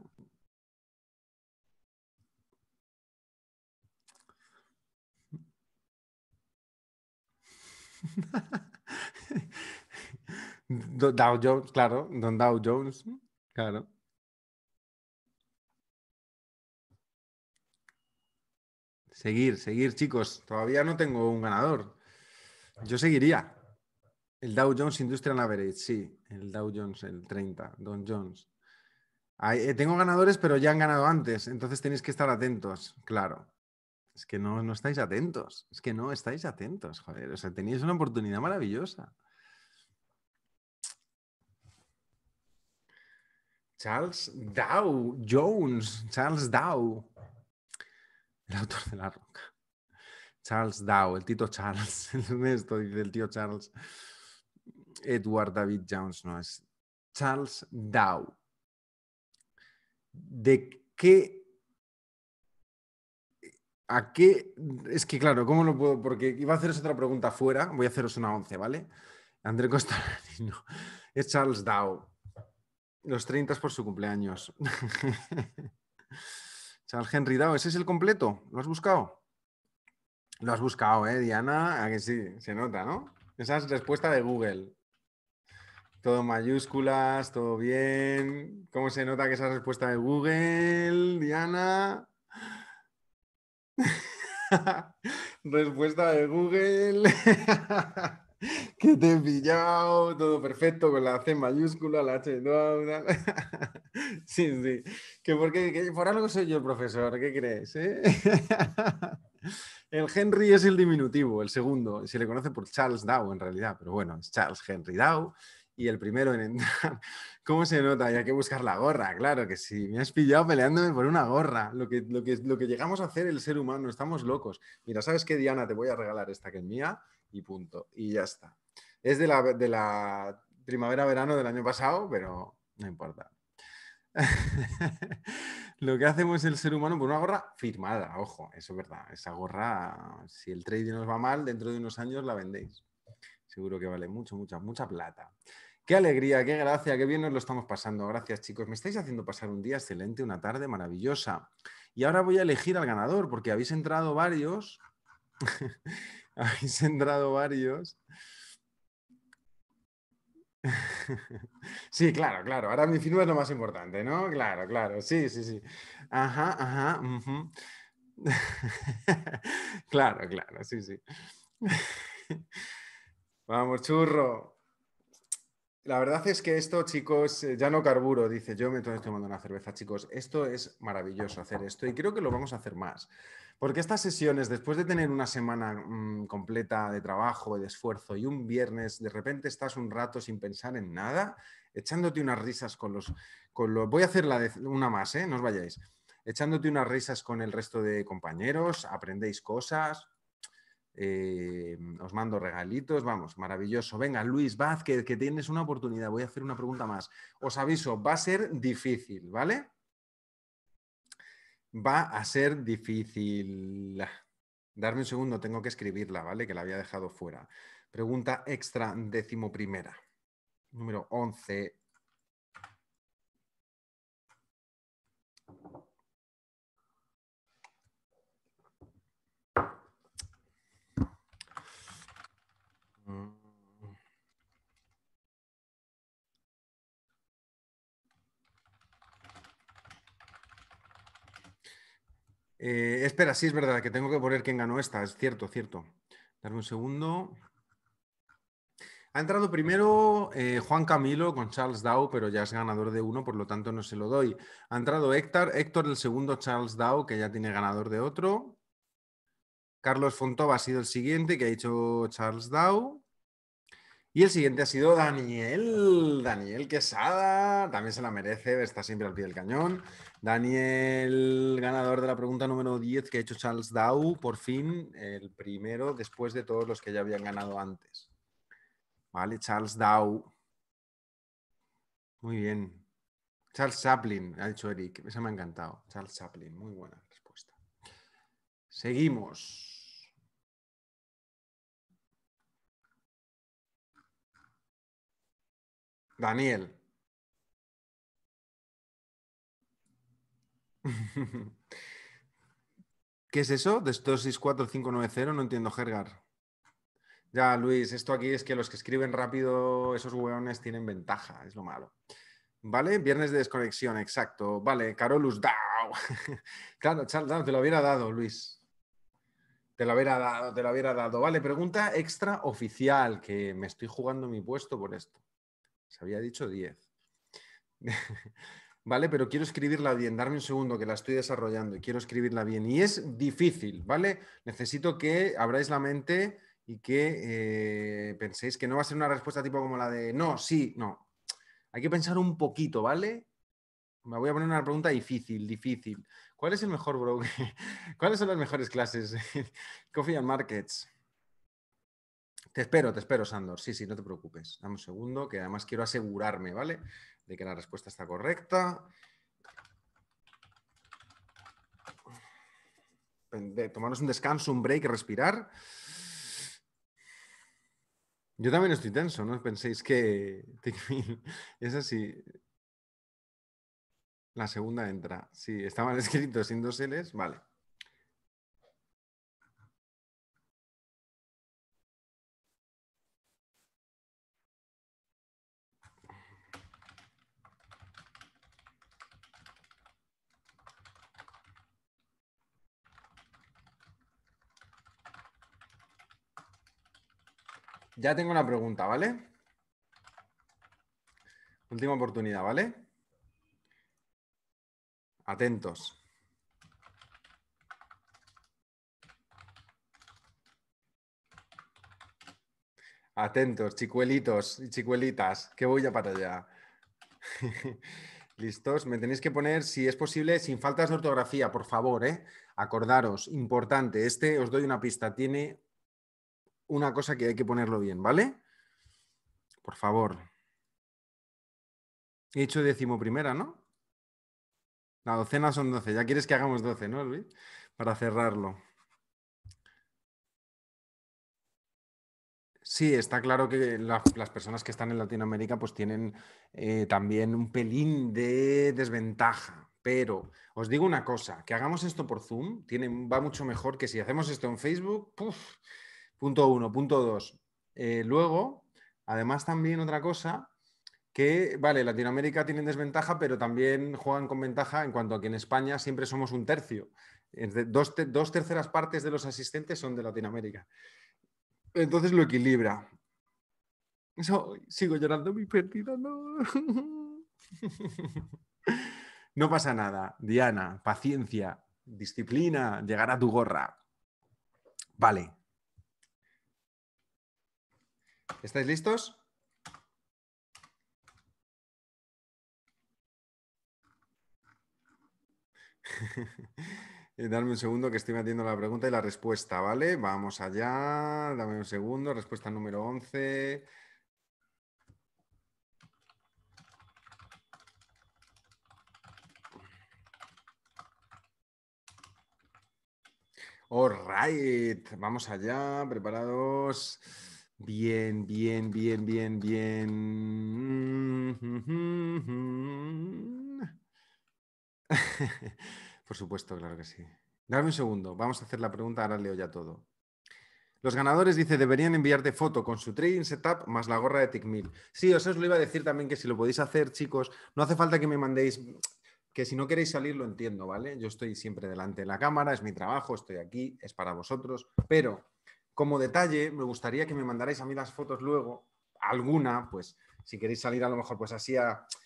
Dow Jones, claro, Don Dow Jones, claro. Seguir, seguir, chicos. Todavía no tengo un ganador. Yo seguiría. El Dow Jones Industrial Average, sí. El Dow Jones, el 30, Don Jones. Eh, tengo ganadores, pero ya han ganado antes, entonces tenéis que estar atentos, claro es que no, estáis atentos, es que no estáis atentos, joder, o sea, tenéis una oportunidad maravillosa. Charles Dow Jones, Charles Dow, el autor de La Roca. Charles Dow, el tito Charles, esto dice el tío Charles. Edward David Jones, no, es Charles Dow. ¿De qué ¿A qué? Es que claro, ¿cómo lo puedo? Porque iba a haceros otra pregunta fuera, voy a haceros una once, ¿vale? André Costa. es Charles Dow. Los 30 por su cumpleaños. Charles Henry Dow, ¿ese es el completo? ¿Lo has buscado? Lo has buscado, ¿eh, Diana? A que sí, se nota, ¿no? Esa es respuesta de Google. Todo mayúsculas, todo bien. ¿Cómo se nota que esa respuesta de Google, Diana? Respuesta de Google. que te he pillado, todo perfecto, con la C mayúscula, la H sí, sí. Que, porque, por algo soy yo el profesor, ¿qué crees? Eh? el Henry es el diminutivo, el segundo. Se le conoce por Charles Dow en realidad, pero bueno, es Charles Henry Dow. Y el primero en entrar ¿Cómo se nota? hay que buscar la gorra, claro que sí. Me has pillado peleándome por una gorra. Lo que, llegamos a hacer el ser humano, estamos locos. Mira, ¿sabes qué, Diana? Te voy a regalar esta que es mía y punto. Y ya está. Es de la, de la primavera-verano del año pasado, pero no importa. lo que hacemos el ser humano por una gorra firmada, ojo, eso es verdad. Esa gorra, si el trading nos va mal, dentro de unos años la vendéis. Seguro que vale mucho, mucha, mucha plata. Qué alegría, qué gracia, qué bien nos lo estamos pasando. Gracias, chicos. Me estáis haciendo pasar un día excelente, una tarde maravillosa. Y ahora voy a elegir al ganador, porque habéis entrado varios. habéis entrado varios. sí, claro, claro. Ahora mi firma es lo más importante, ¿no? Claro, claro. Sí, sí, sí. Ajá, ajá. claro, claro, sí, sí. Vamos, churro. La verdad es que esto, chicos, eh, ya no carburo, dice yo, me estoy tomando una cerveza, chicos. Esto es maravilloso hacer esto y creo que lo vamos a hacer más. Porque estas sesiones, después de tener una semana mm, completa de trabajo y de esfuerzo y un viernes, de repente estás un rato sin pensar en nada, echándote unas risas con los... Con los... Voy a hacer la una más, ¿eh? No os vayáis. Echándote unas risas con el resto de compañeros, aprendéis cosas, eh, os mando regalitos, vamos, maravilloso. Venga, Luis Vázquez, que tienes una oportunidad. Voy a hacer una pregunta más. Os aviso, va a ser difícil, ¿vale? Va a ser difícil. Darme un segundo, tengo que escribirla, ¿vale? Que la había dejado fuera. Pregunta extra décimo primera. Número 11. Eh, espera, sí es verdad que tengo que poner quién ganó esta, es cierto, cierto. Dame un segundo. Ha entrado primero eh, Juan Camilo con Charles Dow, pero ya es ganador de uno, por lo tanto no se lo doy. Ha entrado Héctor, Héctor el segundo, Charles Dow, que ya tiene ganador de otro. Carlos Fontova ha sido el siguiente, que ha hecho Charles Dow. Y el siguiente ha sido Daniel, Daniel Quesada, también se la merece, está siempre al pie del cañón. Daniel, ganador de la pregunta número 10 que ha hecho Charles Dow, por fin el primero después de todos los que ya habían ganado antes. Vale, Charles Dow. Muy bien. Charles Chaplin, ha dicho Eric, esa me ha encantado. Charles Chaplin, muy buena respuesta. Seguimos. Daniel. ¿Qué es eso? De 264590, no entiendo, Gergar. Ya, Luis, esto aquí es que los que escriben rápido, esos hueones tienen ventaja, es lo malo. ¿Vale? Viernes de desconexión, exacto. Vale, Carolus, DAO. claro, te lo hubiera dado, Luis. Te lo hubiera dado, te lo hubiera dado. Vale, pregunta extra oficial, que me estoy jugando mi puesto por esto. Se había dicho 10. ¿Vale? Pero quiero escribirla bien. Darme un segundo que la estoy desarrollando y quiero escribirla bien. Y es difícil, ¿vale? Necesito que abráis la mente y que eh, penséis que no va a ser una respuesta tipo como la de no, sí, no. Hay que pensar un poquito, ¿vale? Me voy a poner una pregunta difícil, difícil. ¿Cuál es el mejor broker? ¿Cuáles son las mejores clases? Coffee and Markets. Te espero, te espero, Sandor. Sí, sí, no te preocupes. Dame un segundo, que además quiero asegurarme, ¿vale? De que la respuesta está correcta. De tomarnos un descanso, un break, respirar. Yo también estoy tenso, no penséis que es así. La segunda entra. Sí, está mal escrito, sin dos L's. Vale. Ya tengo una pregunta, ¿vale? Última oportunidad, ¿vale? Atentos. Atentos, chicuelitos y chicuelitas, que voy a para allá. Listos, me tenéis que poner, si es posible, sin faltas de ortografía, por favor, ¿eh? Acordaros, importante, este os doy una pista, tiene una cosa que hay que ponerlo bien, ¿vale? Por favor. He hecho decimoprimera, ¿no? La docena son doce, Ya quieres que hagamos doce, ¿no, Luis? Para cerrarlo. Sí, está claro que las personas que están en Latinoamérica pues tienen eh, también un pelín de desventaja. Pero os digo una cosa, que hagamos esto por Zoom va mucho mejor que si hacemos esto en Facebook. ¡Puf! Punto uno. Punto dos. Eh, luego, además también otra cosa que, vale, Latinoamérica tiene desventaja, pero también juegan con ventaja en cuanto a que en España siempre somos un tercio. Dos, terceras partes de los asistentes son de Latinoamérica. Entonces lo equilibra. Eso, sigo llorando mi perdido no. No pasa nada, Diana, paciencia, disciplina, llegar a tu gorra. Vale, ¿Estáis listos? Eh, dame un segundo que estoy metiendo la pregunta y la respuesta, ¿vale? Vamos allá, dame un segundo, respuesta número 11. All right, vamos allá, preparados. Bien, bien, bien, bien, bien. Por supuesto, claro que sí. Dame un segundo, vamos a hacer la pregunta, ahora leo ya todo. Los ganadores, dice, deberían enviarte foto con su trading setup más la gorra de Tickmill. Sí, os, os lo iba a decir también que si lo podéis hacer, chicos, no hace falta que me mandéis, que si no queréis salir lo entiendo, ¿vale? Yo estoy siempre delante de la cámara, es mi trabajo, estoy aquí, es para vosotros, pero como detalle, me gustaría que me mandarais a mí las fotos luego, alguna, pues si queréis salir a lo mejor pues así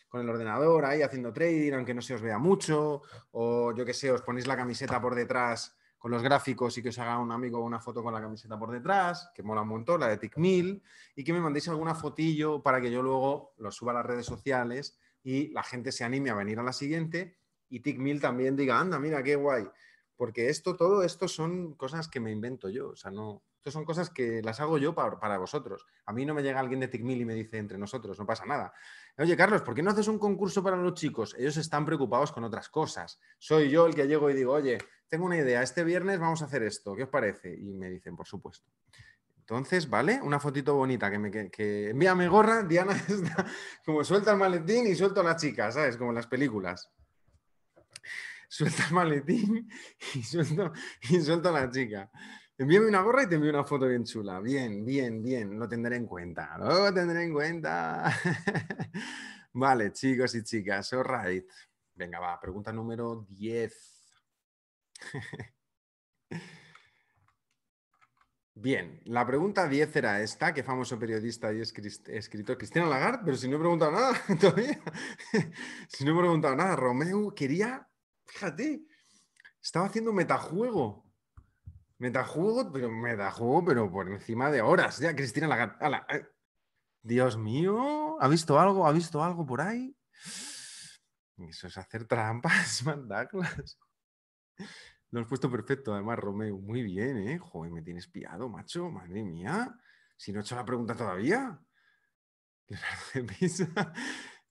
con el ordenador, ahí haciendo trading, aunque no se os vea mucho, o yo qué sé, os ponéis la camiseta por detrás con los gráficos y que os haga un amigo una foto con la camiseta por detrás, que mola un montón, la de Tickmill, y que me mandéis alguna fotillo para que yo luego lo suba a las redes sociales y la gente se anime a venir a la siguiente y Tickmill también diga, anda, mira, qué guay. Porque esto, todo esto son cosas que me invento yo, o sea, no, estas son cosas que las hago yo para, vosotros. A mí no me llega alguien de TICMIL y me dice entre nosotros, no pasa nada. Oye, Carlos, ¿por qué no haces un concurso para los chicos? Ellos están preocupados con otras cosas. Soy yo el que llego y digo, oye, tengo una idea, este viernes vamos a hacer esto, ¿qué os parece? Y me dicen, por supuesto. Entonces, ¿vale? Una fotito bonita que me que, envíame gorra, Diana como suelta el maletín y suelto a la chica, ¿sabes? Como en las películas suelta el maletín y suelto, y suelto a la chica. Envíame una gorra y te envío una foto bien chula. Bien, bien, bien. Lo tendré en cuenta. Lo tendré en cuenta. vale, chicos y chicas. All right. Venga, va. Pregunta número 10. Bien, la pregunta 10 era esta, qué famoso periodista y escritor Cristina Lagarde, pero si no he preguntado nada todavía, si no he preguntado nada, Romeo quería, fíjate, estaba haciendo metajuego da Metajuego, pero jugo, pero por encima de horas. Ya, Cristina la, eh. Dios mío, ¿ha visto algo? ¿Ha visto algo por ahí? Eso es hacer trampas, mandaclas. Lo has puesto perfecto, además, Romeo. Muy bien, ¿eh? Joder, me tienes piado, macho. Madre mía. Si no he hecho la pregunta todavía.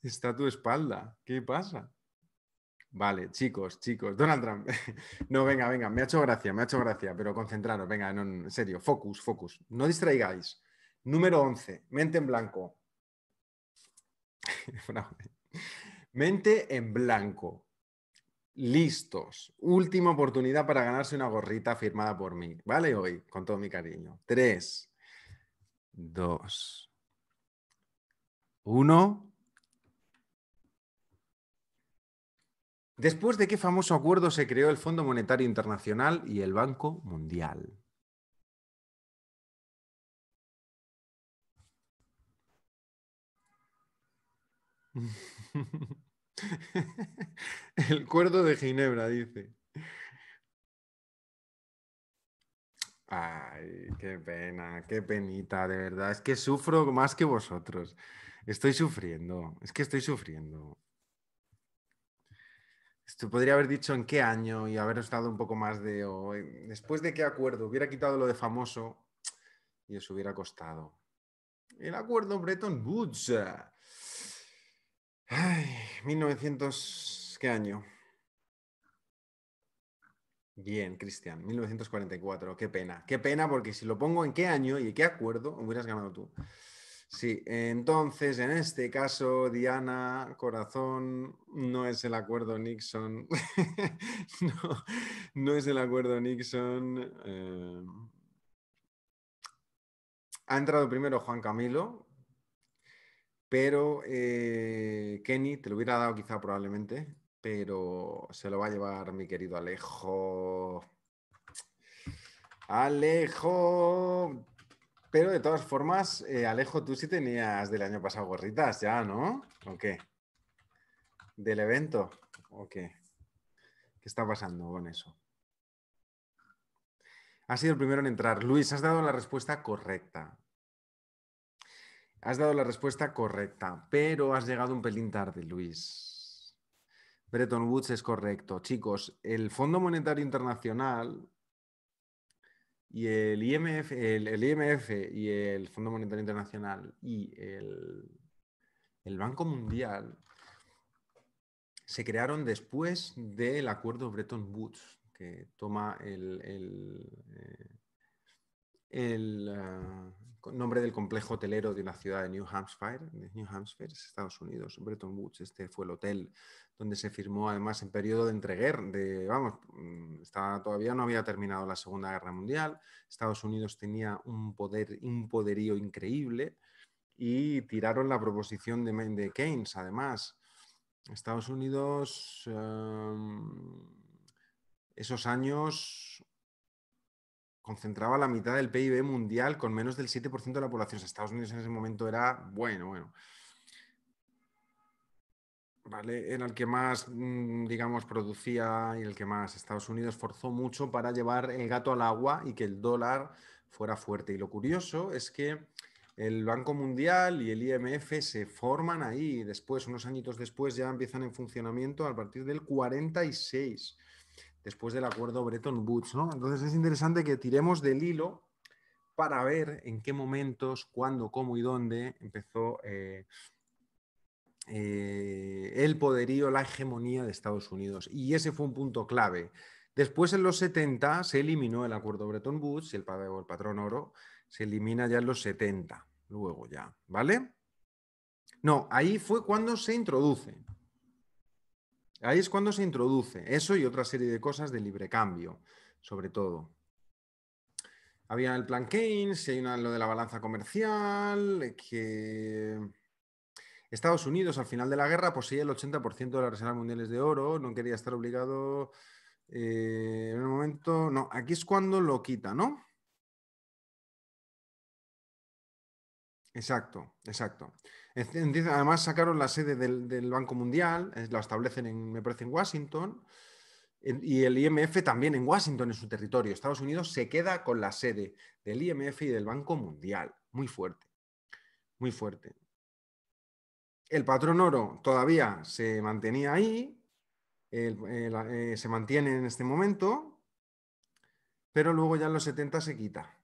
está a tu espalda. ¿Qué pasa? Vale, chicos, chicos, Donald Trump. No, venga, venga, me ha hecho gracia, me ha hecho gracia, pero concentraros, venga, en serio, focus, focus. No distraigáis. Número 11, mente en blanco. mente en blanco. Listos. Última oportunidad para ganarse una gorrita firmada por mí, ¿vale? Hoy, con todo mi cariño. Tres, dos, uno. ¿Después de qué famoso acuerdo se creó el Fondo Monetario Internacional y el Banco Mundial? el cuerdo de Ginebra, dice. Ay, qué pena, qué penita, de verdad. Es que sufro más que vosotros. Estoy sufriendo, es que estoy sufriendo. Esto podría haber dicho en qué año y haber estado un poco más de. Oh, eh, después de qué acuerdo. Hubiera quitado lo de famoso y os hubiera costado. El acuerdo Bretton Woods. Ay, 1900. ¿Qué año? Bien, Cristian, 1944. Qué pena. Qué pena porque si lo pongo en qué año y qué acuerdo, hubieras ganado tú. Sí, entonces en este caso, Diana, corazón, no es el acuerdo Nixon. no, es el acuerdo Nixon. Eh. Ha entrado primero Juan Camilo, pero eh, Kenny te lo hubiera dado quizá probablemente, pero se lo va a llevar mi querido Alejo. Alejo, pero de todas formas, eh, Alejo, tú sí tenías del año pasado gorritas ya, ¿no? ¿O qué? ¿Del evento? ¿O qué? ¿Qué está pasando con eso? Has sido el primero en entrar. Luis, has dado la respuesta correcta. Has dado la respuesta correcta, pero has llegado un pelín tarde, Luis. Bretton Woods es correcto. Chicos, el Fondo Monetario Internacional y el IMF, el, IMF y el Fondo Monetario Internacional y el, Banco Mundial se crearon después del acuerdo Bretton Woods, que toma el, eh, ah, nombre del complejo hotelero de la ciudad de New Hampshire, de New Hampshire, Estados Unidos, Bretton Woods. Este fue el hotel donde se firmó además en periodo de entreguerra, de, vamos, mm, estaba, todavía no había terminado la Segunda Guerra Mundial, Estados Unidos tenía un poder, un poderío increíble y tiraron la proposición de, Keynes, además. Estados Unidos, em, esos años concentraba la mitad del PIB mundial con menos del 7% de la población. Estados Unidos en ese momento era, bueno, bueno. Era el que más, mm, digamos, producía y el que más Estados Unidos forzó mucho para llevar el gato al agua y que el dólar fuera fuerte. Y lo curioso es que el Banco Mundial y el IMF se forman ahí, y después, unos añitos después, ya empiezan en funcionamiento a partir del 46, después del acuerdo Bretton Woods, Entonces es interesante que tiremos del hilo para ver en qué momentos, cuándo, cómo y dónde empezó... Eh, eh, el poderío, la hegemonía de Estados Unidos. Y ese fue un punto clave. Después, en los 70, se eliminó el acuerdo Bretton Woods, el, el patrón oro, se elimina ya en los 70, luego ya, ¿vale? No, ahí fue cuando se introduce. Ahí es cuando se introduce eso y otra serie de cosas de libre cambio, sobre todo. Había el plan Keynes, y hay lo de la balanza comercial, que Estados Unidos al final de la guerra poseía pues el 80% de las reservas mundiales de oro, no quería estar obligado eh, en el momento, no, aquí es cuando lo quita, ¿no? Exacto, exacto. Además sacaron la sede del, Banco Mundial, la establecen, en, me parece, en Washington, y el IMF también en Washington, en su territorio. Estados Unidos se queda con la sede del IMF y del Banco Mundial. Muy fuerte, muy fuerte. El patrón oro todavía se mantenía ahí, eh, eh, se mantiene en este momento, pero luego ya en los 70 se quita.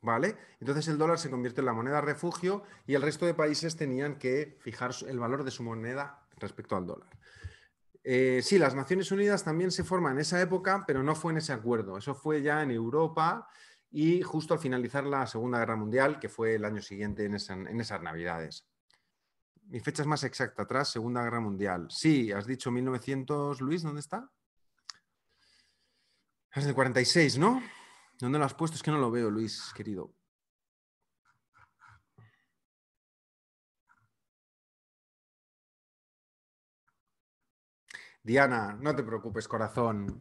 ¿Vale? Entonces el dólar se convierte en la moneda refugio y el resto de países tenían que fijar el valor de su moneda respecto al dólar. Eh, sí, las Naciones Unidas también se forman en esa época, pero no fue en ese acuerdo. Eso fue ya en Europa y justo al finalizar la Segunda Guerra Mundial, que fue el año siguiente en, esas Navidades. Mi fecha es más exacta, atrás, Segunda Guerra Mundial. Sí, has dicho 1900, Luis, ¿dónde está? Es de 46, ¿no? ¿Dónde lo has puesto? Es que no lo veo, Luis, querido. Diana, no te preocupes, corazón.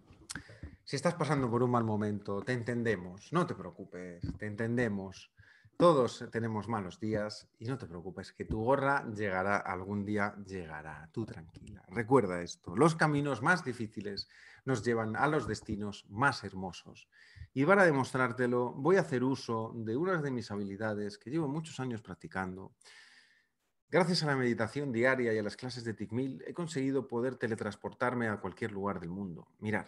Si estás pasando por un mal momento, te entendemos, no te preocupes, te entendemos. Todos tenemos malos días y no te preocupes, que tu gorra llegará, algún día llegará, tú tranquila. Recuerda esto, los caminos más difíciles nos llevan a los destinos más hermosos. Y para demostrártelo, voy a hacer uso de una de mis habilidades que llevo muchos años practicando Gracias a la meditación diaria y a las clases de Tikmil, he conseguido poder teletransportarme a cualquier lugar del mundo. Mirar.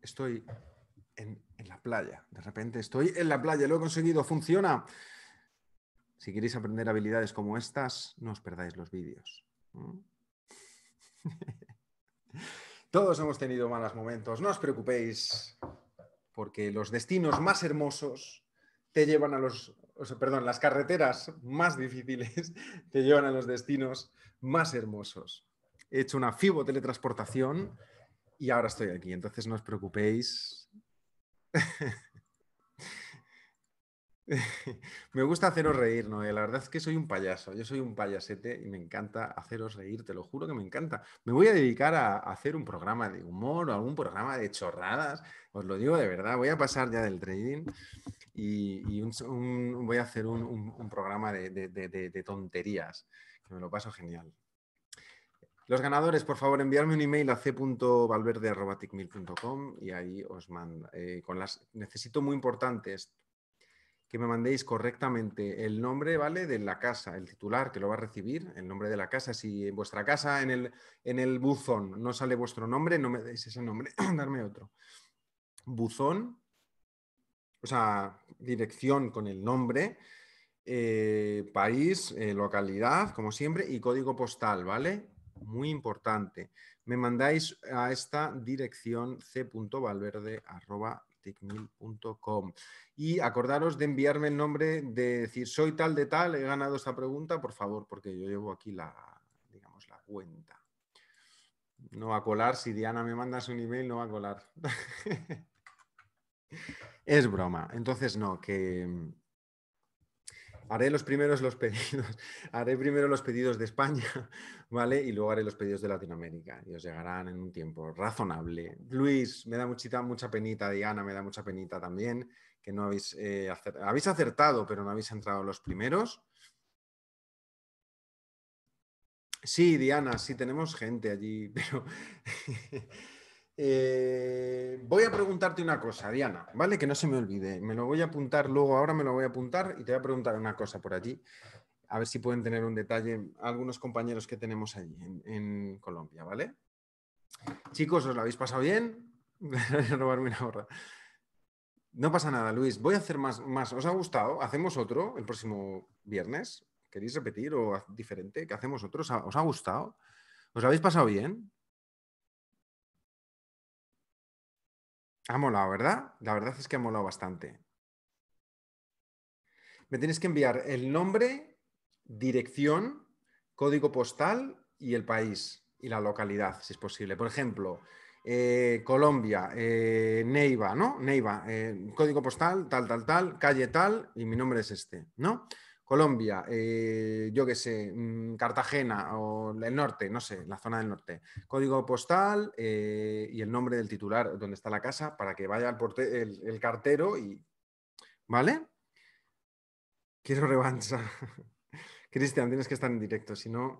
Estoy en, en, la playa. De repente estoy en la playa, lo he conseguido, funciona. Si queréis aprender habilidades como estas, no os perdáis los vídeos. Todos hemos tenido malos momentos, no os preocupéis porque los destinos más hermosos te llevan a los, perdón, las carreteras más difíciles te llevan a los destinos más hermosos. He hecho una FIBO teletransportación y ahora estoy aquí, entonces no os preocupéis. me gusta haceros reír, La verdad es que soy un payaso. Yo soy un payasete y me encanta haceros reír, te lo juro que me encanta. Me voy a dedicar a, hacer un programa de humor o algún programa de chorradas. Os lo digo de verdad. Voy a pasar ya del trading y, voy a hacer un, programa de, tonterías. Que me lo paso genial. Los ganadores, por favor, enviarme un email a c.valverde.com y ahí os mando. Eh, con las necesito muy importantes que me mandéis correctamente el nombre, ¿vale? De la casa, el titular que lo va a recibir, el nombre de la casa. Si en vuestra casa, en el, en el buzón, no sale vuestro nombre, no me deis ese nombre, darme otro. Buzón, o sea, dirección con el nombre, eh, país, eh, localidad, como siempre, y código postal, ¿vale? Muy importante. Me mandáis a esta dirección c.valverde.com y acordaros de enviarme el nombre, de decir, soy tal de tal, he ganado esta pregunta, por favor, porque yo llevo aquí la, digamos, la cuenta. No va a colar, si Diana me mandas un email, no va a colar. es broma. Entonces, no, que, haré los primeros los pedidos, haré primero los pedidos de España, ¿vale? Y luego haré los pedidos de Latinoamérica y os llegarán en un tiempo razonable. Luis, me da muchita, mucha penita, Diana, me da mucha penita también, que no habéis, eh, habéis acertado, pero no habéis entrado los primeros. Sí, Diana, sí tenemos gente allí, pero eh, voy a preguntarte una cosa, Diana, ¿vale? Que no se me olvide. Me lo voy a apuntar luego, ahora me lo voy a apuntar y te voy a preguntar una cosa por allí. A ver si pueden tener un detalle algunos compañeros que tenemos allí en, Colombia, ¿vale? Chicos, ¿os lo habéis pasado bien? No pasa nada, Luis. Voy a hacer más, más. ¿Os ha gustado? Hacemos otro el próximo viernes. ¿Queréis repetir o diferente? ¿qué hacemos otro. ¿Os ha gustado? ¿Os lo habéis pasado bien? Ha molado, ¿verdad? La verdad es que ha molado bastante. Me tienes que enviar el nombre, dirección, código postal y el país y la localidad, si es posible. Por ejemplo, eh, Colombia, eh, Neiva, ¿no? Neiva, eh, código postal, tal, tal, tal, calle tal, y mi nombre es este, ¿no? Colombia, eh, yo qué sé, mm, Cartagena o el norte, no sé, la zona del norte. Código postal eh, y el nombre del titular, donde está la casa, para que vaya el, el cartero y... ¿Vale? Quiero revancha. Cristian, tienes que estar en directo, si no...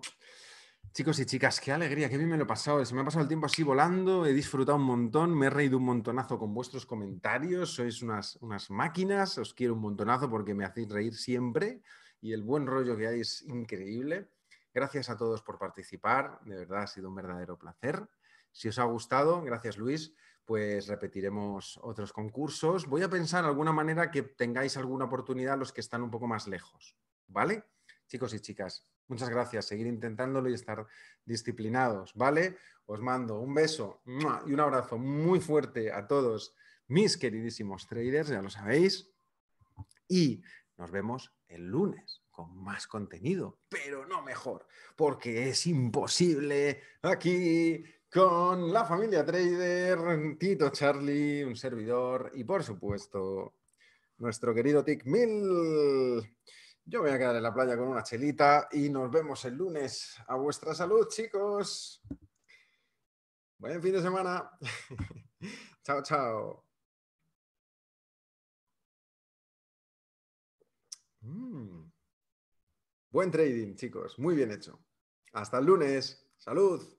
Chicos y chicas, qué alegría, qué bien me lo he pasado. Se me ha pasado el tiempo así volando, he disfrutado un montón, me he reído un montonazo con vuestros comentarios, sois unas, unas máquinas, os quiero un montonazo porque me hacéis reír siempre y el buen rollo que hay es increíble. Gracias a todos por participar, de verdad ha sido un verdadero placer. Si os ha gustado, gracias Luis, pues repetiremos otros concursos. Voy a pensar de alguna manera que tengáis alguna oportunidad los que están un poco más lejos, ¿vale? Chicos y chicas, muchas gracias. Seguir intentándolo y estar disciplinados, ¿vale? Os mando un beso y un abrazo muy fuerte a todos mis queridísimos traders, ya lo sabéis. Y nos vemos el lunes con más contenido, pero no mejor, porque es imposible aquí con la familia trader, Tito Charlie, un servidor y por supuesto nuestro querido Tick Mill. Yo voy a quedar en la playa con una chelita y nos vemos el lunes. A vuestra salud, chicos. Buen fin de semana. chao, chao. Mm. Buen trading, chicos. Muy bien hecho. Hasta el lunes. Salud.